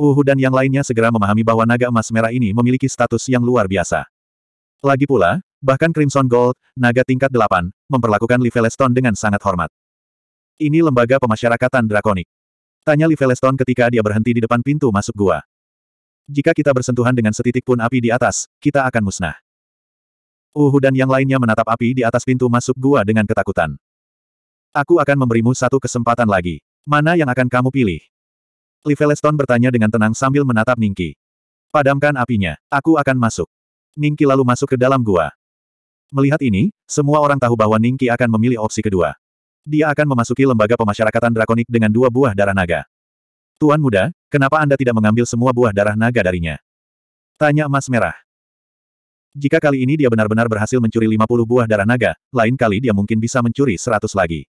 Uhu dan yang lainnya segera memahami bahwa naga emas merah ini memiliki status yang luar biasa. Lagi pula, bahkan Crimson Gold, naga tingkat 8, memperlakukan Liveleston dengan sangat hormat. Ini lembaga pemasyarakatan drakonik. Tanya Liveleston ketika dia berhenti di depan pintu masuk gua. Jika kita bersentuhan dengan setitik pun api di atas, kita akan musnah. Uhu dan yang lainnya menatap api di atas pintu masuk gua dengan ketakutan. Aku akan memberimu satu kesempatan lagi. Mana yang akan kamu pilih? Liveleston bertanya dengan tenang sambil menatap Ningki. Padamkan apinya, aku akan masuk. Ningki lalu masuk ke dalam gua. Melihat ini, semua orang tahu bahwa Ningki akan memilih opsi kedua. Dia akan memasuki lembaga pemasyarakatan drakonik dengan dua buah darah naga. Tuan muda, kenapa Anda tidak mengambil semua buah darah naga darinya? Tanya emas merah. Jika kali ini dia benar-benar berhasil mencuri 50 buah darah naga, lain kali dia mungkin bisa mencuri 100 lagi.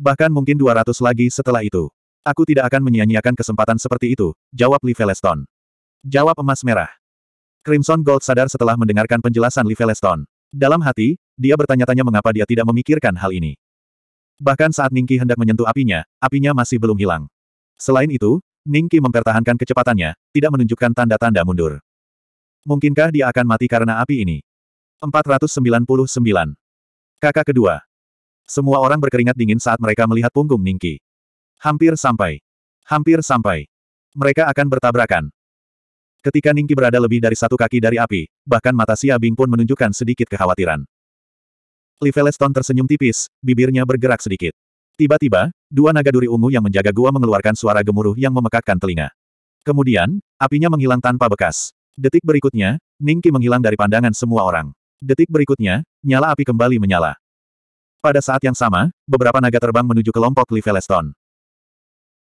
Bahkan mungkin 200 lagi setelah itu. Aku tidak akan menyia-nyiakan kesempatan seperti itu, jawab Liveleston. Jawab emas merah. Crimson Gold sadar setelah mendengarkan penjelasan Liveleston. Dalam hati, dia bertanya-tanya mengapa dia tidak memikirkan hal ini. Bahkan saat Ningki hendak menyentuh apinya, apinya masih belum hilang. Selain itu, Ningki mempertahankan kecepatannya, tidak menunjukkan tanda-tanda mundur. Mungkinkah dia akan mati karena api ini? 499. Kakak kedua. Semua orang berkeringat dingin saat mereka melihat punggung Ningki. Hampir sampai. Hampir sampai. Mereka akan bertabrakan. Ketika Ningki berada lebih dari satu kaki dari api, bahkan mata Xia Bing pun menunjukkan sedikit kekhawatiran. Li Veleston tersenyum tipis, bibirnya bergerak sedikit. Tiba-tiba, dua naga duri ungu yang menjaga gua mengeluarkan suara gemuruh yang memekakkan telinga. Kemudian, apinya menghilang tanpa bekas. Detik berikutnya, Ningki menghilang dari pandangan semua orang. Detik berikutnya, nyala api kembali menyala. Pada saat yang sama, beberapa naga terbang menuju kelompok Liveleston.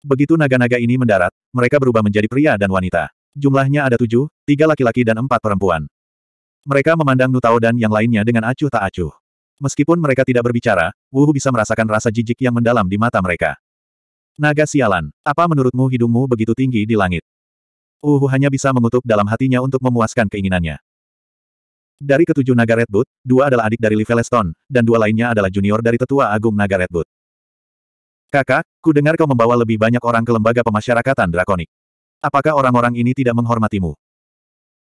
Begitu naga-naga ini mendarat, mereka berubah menjadi pria dan wanita. Jumlahnya ada tujuh, tiga laki-laki dan empat perempuan. Mereka memandang Nutao dan yang lainnya dengan acuh tak acuh. Meskipun mereka tidak berbicara, Wuhu bisa merasakan rasa jijik yang mendalam di mata mereka. Naga sialan, apa menurutmu hidungmu begitu tinggi di langit? Uhu hanya bisa mengutuk dalam hatinya untuk memuaskan keinginannya. Dari ketujuh naga Redwood, dua adalah adik dari Livelestone, dan dua lainnya adalah junior dari tetua agung naga Redwood. Kakak, ku dengar kau membawa lebih banyak orang ke lembaga pemasyarakatan drakonik. Apakah orang-orang ini tidak menghormatimu?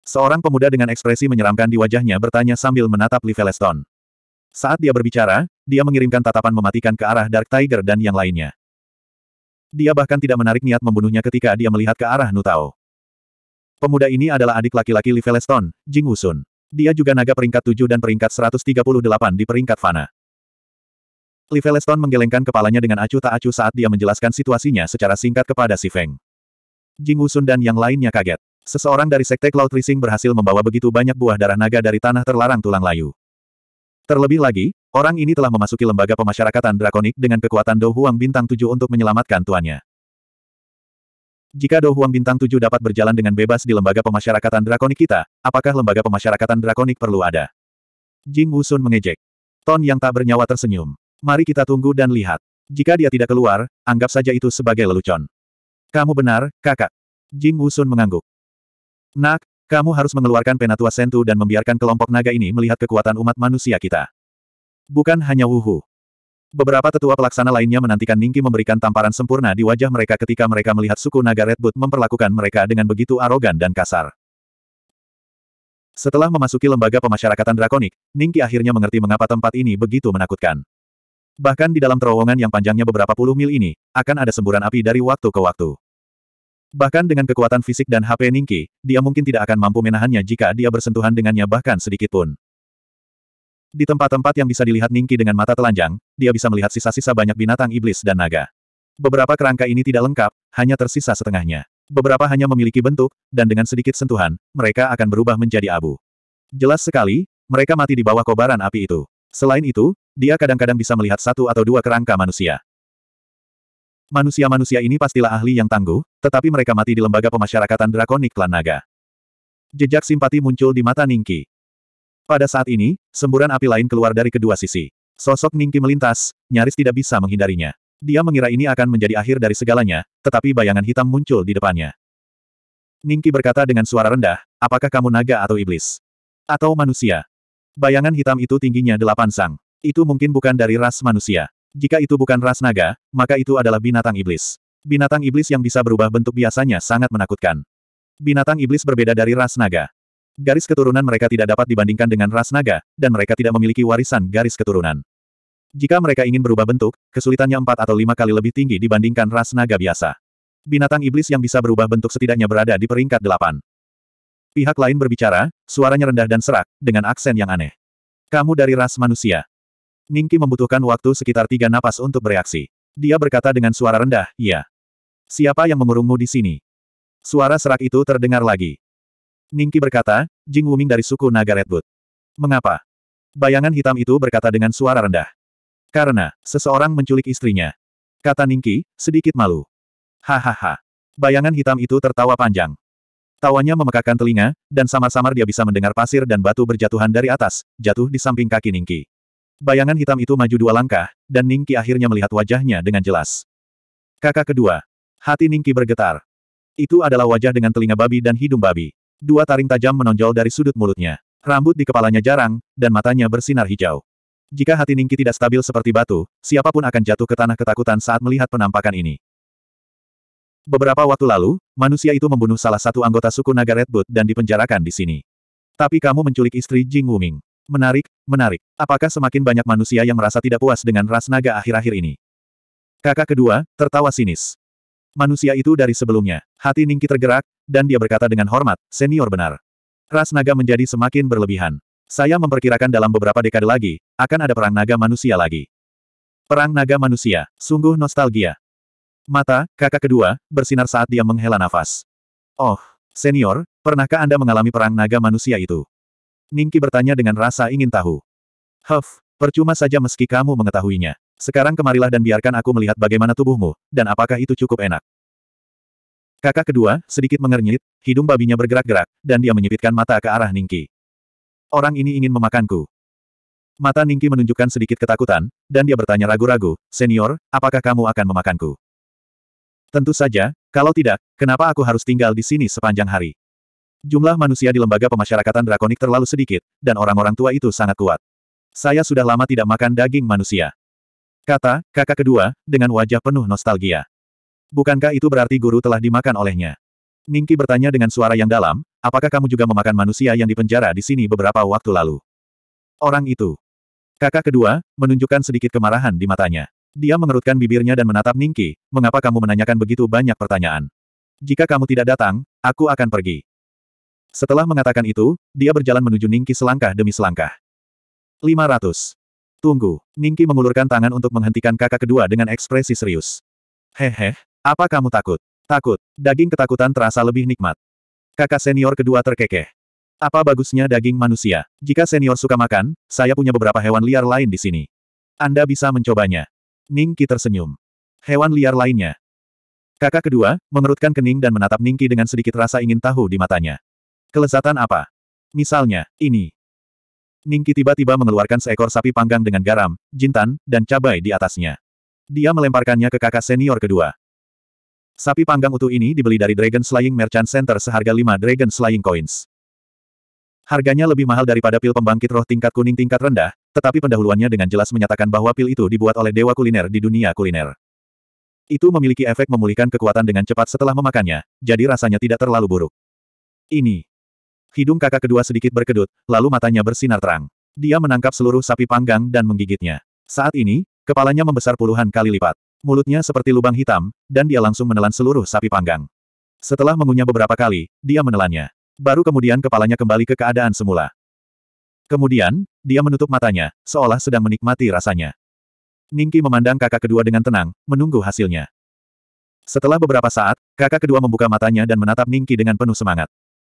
Seorang pemuda dengan ekspresi menyeramkan di wajahnya bertanya sambil menatap Livelestone. Saat dia berbicara, dia mengirimkan tatapan mematikan ke arah Dark Tiger dan yang lainnya. Dia bahkan tidak menarik niat membunuhnya ketika dia melihat ke arah Nutao. Pemuda ini adalah adik laki-laki Li Jing Wusun. Dia juga naga peringkat 7 dan peringkat 138 di peringkat Fana. Li menggelengkan kepalanya dengan acuh tak acuh saat dia menjelaskan situasinya secara singkat kepada Si Feng. Jing Wusun dan yang lainnya kaget. Seseorang dari Sekte Cloud Rising berhasil membawa begitu banyak buah darah naga dari tanah terlarang tulang layu. Terlebih lagi, orang ini telah memasuki lembaga pemasyarakatan drakonik dengan kekuatan Do Huang bintang 7 untuk menyelamatkan tuannya. Jika Do Huang Bintang 7 dapat berjalan dengan bebas di lembaga pemasyarakatan drakonik kita, apakah lembaga pemasyarakatan drakonik perlu ada? Jing Wusun mengejek. Ton yang tak bernyawa tersenyum. Mari kita tunggu dan lihat. Jika dia tidak keluar, anggap saja itu sebagai lelucon. Kamu benar, kakak. Jing Wusun mengangguk. Nak, kamu harus mengeluarkan penatua sentu dan membiarkan kelompok naga ini melihat kekuatan umat manusia kita. Bukan hanya Wuhu. Beberapa tetua pelaksana lainnya menantikan Ningki memberikan tamparan sempurna di wajah mereka ketika mereka melihat suku naga Redwood memperlakukan mereka dengan begitu arogan dan kasar. Setelah memasuki lembaga pemasyarakatan drakonik, Ningki akhirnya mengerti mengapa tempat ini begitu menakutkan. Bahkan di dalam terowongan yang panjangnya beberapa puluh mil ini, akan ada semburan api dari waktu ke waktu. Bahkan dengan kekuatan fisik dan HP Ningki, dia mungkin tidak akan mampu menahannya jika dia bersentuhan dengannya bahkan sedikit pun. Di tempat-tempat yang bisa dilihat Ningki dengan mata telanjang, dia bisa melihat sisa-sisa banyak binatang iblis dan naga. Beberapa kerangka ini tidak lengkap, hanya tersisa setengahnya. Beberapa hanya memiliki bentuk, dan dengan sedikit sentuhan, mereka akan berubah menjadi abu. Jelas sekali, mereka mati di bawah kobaran api itu. Selain itu, dia kadang-kadang bisa melihat satu atau dua kerangka manusia. Manusia-manusia ini pastilah ahli yang tangguh, tetapi mereka mati di lembaga pemasyarakatan drakonik klan naga. Jejak simpati muncul di mata Ningki. Pada saat ini, semburan api lain keluar dari kedua sisi. Sosok Ningki melintas, nyaris tidak bisa menghindarinya. Dia mengira ini akan menjadi akhir dari segalanya, tetapi bayangan hitam muncul di depannya. Ningki berkata dengan suara rendah, apakah kamu naga atau iblis? Atau manusia? Bayangan hitam itu tingginya delapan sang. Itu mungkin bukan dari ras manusia. Jika itu bukan ras naga, maka itu adalah binatang iblis. Binatang iblis yang bisa berubah bentuk biasanya sangat menakutkan. Binatang iblis berbeda dari ras naga. Garis keturunan mereka tidak dapat dibandingkan dengan ras naga, dan mereka tidak memiliki warisan garis keturunan. Jika mereka ingin berubah bentuk, kesulitannya empat atau lima kali lebih tinggi dibandingkan ras naga biasa. Binatang iblis yang bisa berubah bentuk setidaknya berada di peringkat delapan. Pihak lain berbicara, suaranya rendah dan serak, dengan aksen yang aneh. Kamu dari ras manusia. Ningki membutuhkan waktu sekitar tiga napas untuk bereaksi. Dia berkata dengan suara rendah, iya. Siapa yang mengurungmu di sini? Suara serak itu terdengar lagi. Ningki berkata, Jing Wuming dari suku Naga Redwood. Mengapa? Bayangan hitam itu berkata dengan suara rendah. Karena, seseorang menculik istrinya. Kata Ningki, sedikit malu. Hahaha. Bayangan hitam itu tertawa panjang. Tawanya memekakan telinga, dan samar-samar dia bisa mendengar pasir dan batu berjatuhan dari atas, jatuh di samping kaki Ningki. Bayangan hitam itu maju dua langkah, dan Ningki akhirnya melihat wajahnya dengan jelas. Kakak kedua. Hati Ningki bergetar. Itu adalah wajah dengan telinga babi dan hidung babi dua taring tajam menonjol dari sudut mulutnya. Rambut di kepalanya jarang, dan matanya bersinar hijau. Jika hati Ningki tidak stabil seperti batu, siapapun akan jatuh ke tanah ketakutan saat melihat penampakan ini. Beberapa waktu lalu, manusia itu membunuh salah satu anggota suku Naga Redwood dan dipenjarakan di sini. Tapi kamu menculik istri Jing Wuming. Menarik, menarik. Apakah semakin banyak manusia yang merasa tidak puas dengan ras naga akhir-akhir ini? Kakak kedua, tertawa sinis. Manusia itu dari sebelumnya. Hati Ningki tergerak, dan dia berkata dengan hormat, senior benar. Ras naga menjadi semakin berlebihan. Saya memperkirakan dalam beberapa dekade lagi, akan ada perang naga manusia lagi. Perang naga manusia, sungguh nostalgia. Mata, kakak kedua, bersinar saat dia menghela nafas. Oh, senior, pernahkah Anda mengalami perang naga manusia itu? Ningki bertanya dengan rasa ingin tahu. Huff, percuma saja meski kamu mengetahuinya. Sekarang kemarilah dan biarkan aku melihat bagaimana tubuhmu, dan apakah itu cukup enak. Kakak kedua, sedikit mengernyit, hidung babinya bergerak-gerak, dan dia menyipitkan mata ke arah Ningki. Orang ini ingin memakanku. Mata Ningki menunjukkan sedikit ketakutan, dan dia bertanya ragu-ragu, Senior, apakah kamu akan memakanku? Tentu saja, kalau tidak, kenapa aku harus tinggal di sini sepanjang hari? Jumlah manusia di lembaga pemasyarakatan drakonik terlalu sedikit, dan orang-orang tua itu sangat kuat. Saya sudah lama tidak makan daging manusia kata kakak kedua, dengan wajah penuh nostalgia. Bukankah itu berarti guru telah dimakan olehnya? Ningki bertanya dengan suara yang dalam, apakah kamu juga memakan manusia yang dipenjara di sini beberapa waktu lalu? Orang itu. Kakak kedua, menunjukkan sedikit kemarahan di matanya. Dia mengerutkan bibirnya dan menatap Ningki, mengapa kamu menanyakan begitu banyak pertanyaan? Jika kamu tidak datang, aku akan pergi. Setelah mengatakan itu, dia berjalan menuju Ningki selangkah demi selangkah. 500. Tunggu, Ningki mengulurkan tangan untuk menghentikan kakak kedua dengan ekspresi serius. Hehe, apa kamu takut? Takut, daging ketakutan terasa lebih nikmat. Kakak senior kedua terkekeh. Apa bagusnya daging manusia? Jika senior suka makan, saya punya beberapa hewan liar lain di sini. Anda bisa mencobanya. Ningki tersenyum. Hewan liar lainnya. Kakak kedua, mengerutkan kening dan menatap Ningki dengan sedikit rasa ingin tahu di matanya. Kelezatan apa? Misalnya, ini. Ningki tiba-tiba mengeluarkan seekor sapi panggang dengan garam, jintan, dan cabai di atasnya. Dia melemparkannya ke kakak senior kedua. Sapi panggang utuh ini dibeli dari Dragon Slaying Merchant Center seharga 5 Dragon Slaying Coins. Harganya lebih mahal daripada pil pembangkit roh tingkat kuning tingkat rendah, tetapi pendahuluannya dengan jelas menyatakan bahwa pil itu dibuat oleh dewa kuliner di dunia kuliner. Itu memiliki efek memulihkan kekuatan dengan cepat setelah memakannya, jadi rasanya tidak terlalu buruk. Ini Hidung kakak kedua sedikit berkedut, lalu matanya bersinar terang. Dia menangkap seluruh sapi panggang dan menggigitnya. Saat ini, kepalanya membesar puluhan kali lipat. Mulutnya seperti lubang hitam, dan dia langsung menelan seluruh sapi panggang. Setelah mengunyah beberapa kali, dia menelannya. Baru kemudian kepalanya kembali ke keadaan semula. Kemudian, dia menutup matanya, seolah sedang menikmati rasanya. Ningki memandang kakak kedua dengan tenang, menunggu hasilnya. Setelah beberapa saat, kakak kedua membuka matanya dan menatap Ningki dengan penuh semangat.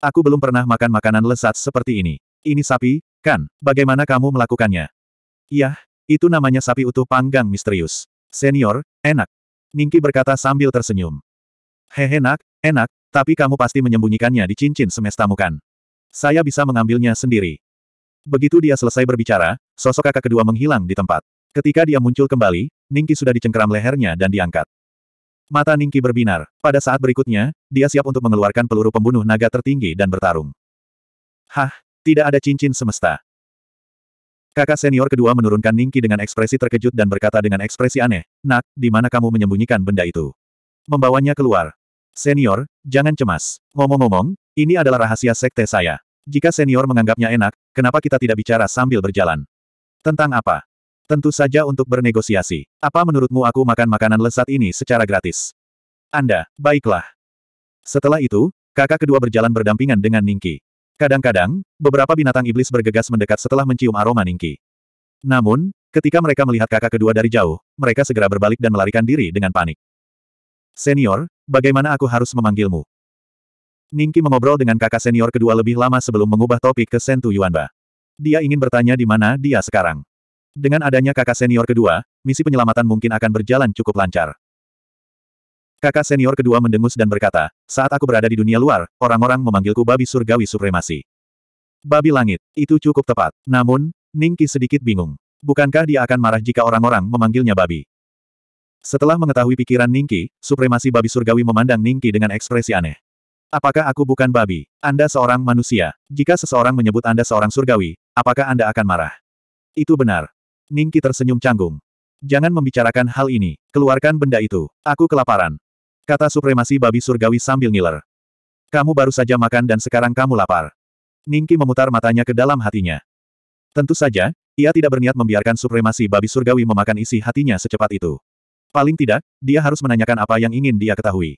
Aku belum pernah makan makanan lesat seperti ini. Ini sapi, kan? Bagaimana kamu melakukannya? Yah, itu namanya sapi utuh panggang misterius. Senior, enak. Ningki berkata sambil tersenyum. Hehe enak, enak, tapi kamu pasti menyembunyikannya di cincin semestamu kan? Saya bisa mengambilnya sendiri. Begitu dia selesai berbicara, sosok kakak kedua menghilang di tempat. Ketika dia muncul kembali, Ningki sudah dicengkeram lehernya dan diangkat. Mata Ningki berbinar. Pada saat berikutnya, dia siap untuk mengeluarkan peluru pembunuh naga tertinggi dan bertarung. Hah, tidak ada cincin semesta. Kakak senior kedua menurunkan Ningki dengan ekspresi terkejut dan berkata dengan ekspresi aneh, Nak, di mana kamu menyembunyikan benda itu? Membawanya keluar. Senior, jangan cemas. Ngomong-ngomong, ini adalah rahasia sekte saya. Jika senior menganggapnya enak, kenapa kita tidak bicara sambil berjalan? Tentang apa? Tentu saja untuk bernegosiasi. Apa menurutmu aku makan makanan lezat ini secara gratis? Anda, baiklah. Setelah itu, kakak kedua berjalan berdampingan dengan Ningki. Kadang-kadang, beberapa binatang iblis bergegas mendekat setelah mencium aroma Ningki. Namun, ketika mereka melihat kakak kedua dari jauh, mereka segera berbalik dan melarikan diri dengan panik. Senior, bagaimana aku harus memanggilmu? Ningki mengobrol dengan kakak senior kedua lebih lama sebelum mengubah topik ke Sentu Yuanba. Dia ingin bertanya di mana dia sekarang. Dengan adanya kakak senior kedua, misi penyelamatan mungkin akan berjalan cukup lancar. Kakak senior kedua mendengus dan berkata, saat aku berada di dunia luar, orang-orang memanggilku babi surgawi supremasi. Babi langit, itu cukup tepat. Namun, Ningki sedikit bingung. Bukankah dia akan marah jika orang-orang memanggilnya babi? Setelah mengetahui pikiran Ningki, supremasi babi surgawi memandang Ningki dengan ekspresi aneh. Apakah aku bukan babi? Anda seorang manusia. Jika seseorang menyebut Anda seorang surgawi, apakah Anda akan marah? Itu benar. Ningki tersenyum canggung. Jangan membicarakan hal ini, keluarkan benda itu, aku kelaparan. Kata supremasi babi surgawi sambil ngiler. Kamu baru saja makan dan sekarang kamu lapar. Ningki memutar matanya ke dalam hatinya. Tentu saja, ia tidak berniat membiarkan supremasi babi surgawi memakan isi hatinya secepat itu. Paling tidak, dia harus menanyakan apa yang ingin dia ketahui.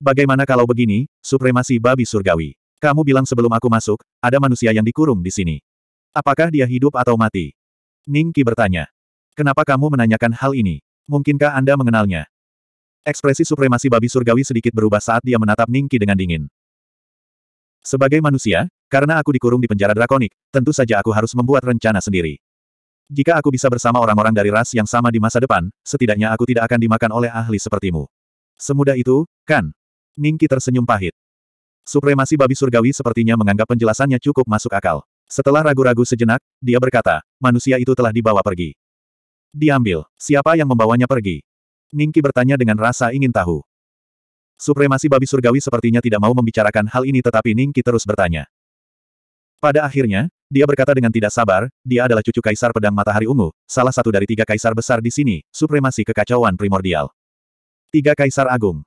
Bagaimana kalau begini, supremasi babi surgawi? Kamu bilang sebelum aku masuk, ada manusia yang dikurung di sini. Apakah dia hidup atau mati? Ningki bertanya. Kenapa kamu menanyakan hal ini? Mungkinkah Anda mengenalnya? Ekspresi supremasi babi surgawi sedikit berubah saat dia menatap Ningki dengan dingin. Sebagai manusia, karena aku dikurung di penjara drakonik, tentu saja aku harus membuat rencana sendiri. Jika aku bisa bersama orang-orang dari ras yang sama di masa depan, setidaknya aku tidak akan dimakan oleh ahli sepertimu. Semudah itu, kan? Ningki tersenyum pahit. Supremasi babi surgawi sepertinya menganggap penjelasannya cukup masuk akal. Setelah ragu-ragu sejenak, dia berkata, manusia itu telah dibawa pergi. Diambil, siapa yang membawanya pergi? Ningki bertanya dengan rasa ingin tahu. Supremasi babi surgawi sepertinya tidak mau membicarakan hal ini tetapi Ningki terus bertanya. Pada akhirnya, dia berkata dengan tidak sabar, dia adalah cucu Kaisar Pedang Matahari Ungu, salah satu dari tiga kaisar besar di sini, supremasi kekacauan primordial. Tiga Kaisar Agung.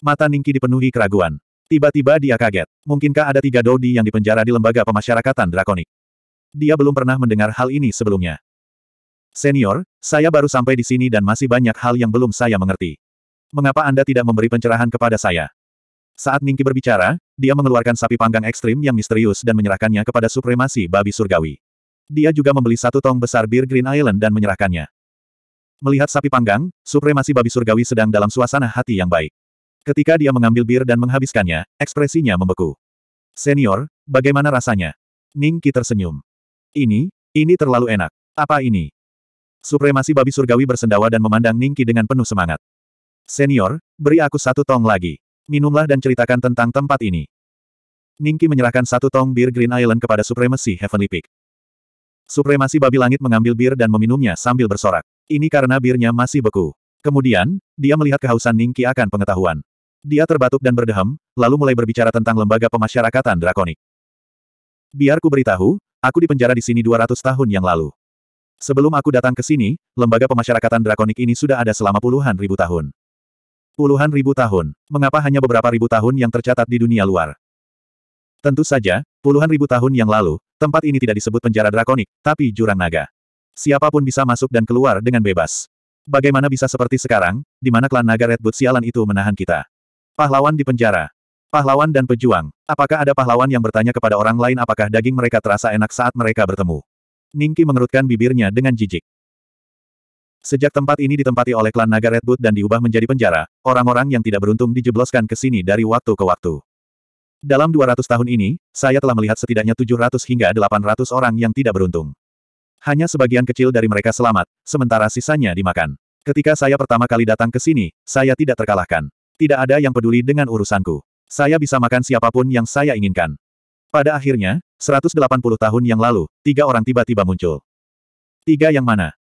Mata Ningki dipenuhi keraguan. Tiba-tiba dia kaget. Mungkinkah ada tiga Dodi yang dipenjara di lembaga pemasyarakatan drakonik? dia belum pernah mendengar hal ini sebelumnya. Senior, saya baru sampai di sini dan masih banyak hal yang belum saya mengerti. Mengapa Anda tidak memberi pencerahan kepada saya? Saat Ningki berbicara, dia mengeluarkan sapi panggang ekstrim yang misterius dan menyerahkannya kepada supremasi babi surgawi. Dia juga membeli satu tong besar bir Green Island dan menyerahkannya. Melihat sapi panggang, supremasi babi surgawi sedang dalam suasana hati yang baik. Ketika dia mengambil bir dan menghabiskannya, ekspresinya membeku. Senior, bagaimana rasanya? Ningki tersenyum. Ini, ini terlalu enak. Apa ini? Supremasi babi surgawi bersendawa dan memandang Ningki dengan penuh semangat. Senior, beri aku satu tong lagi. Minumlah dan ceritakan tentang tempat ini. Ningki menyerahkan satu tong bir Green Island kepada Supremasi Heavenly Peak. Supremasi babi langit mengambil bir dan meminumnya sambil bersorak. Ini karena birnya masih beku. Kemudian, dia melihat kehausan Ningki akan pengetahuan. Dia terbatuk dan berdehem, lalu mulai berbicara tentang lembaga pemasyarakatan drakonik. Biar ku beritahu, aku dipenjara di sini 200 tahun yang lalu. Sebelum aku datang ke sini, lembaga pemasyarakatan drakonik ini sudah ada selama puluhan ribu tahun. Puluhan ribu tahun. Mengapa hanya beberapa ribu tahun yang tercatat di dunia luar? Tentu saja, puluhan ribu tahun yang lalu, tempat ini tidak disebut penjara drakonik, tapi jurang naga. Siapapun bisa masuk dan keluar dengan bebas. Bagaimana bisa seperti sekarang, di mana klan naga Redwood sialan itu menahan kita? Pahlawan di penjara. Pahlawan dan pejuang. Apakah ada pahlawan yang bertanya kepada orang lain apakah daging mereka terasa enak saat mereka bertemu? Ningki mengerutkan bibirnya dengan jijik. Sejak tempat ini ditempati oleh klan naga Redwood dan diubah menjadi penjara, orang-orang yang tidak beruntung dijebloskan ke sini dari waktu ke waktu. Dalam 200 tahun ini, saya telah melihat setidaknya 700 hingga 800 orang yang tidak beruntung. Hanya sebagian kecil dari mereka selamat, sementara sisanya dimakan. Ketika saya pertama kali datang ke sini, saya tidak terkalahkan. Tidak ada yang peduli dengan urusanku. Saya bisa makan siapapun yang saya inginkan. Pada akhirnya, 180 tahun yang lalu, tiga orang tiba-tiba muncul. Tiga yang mana?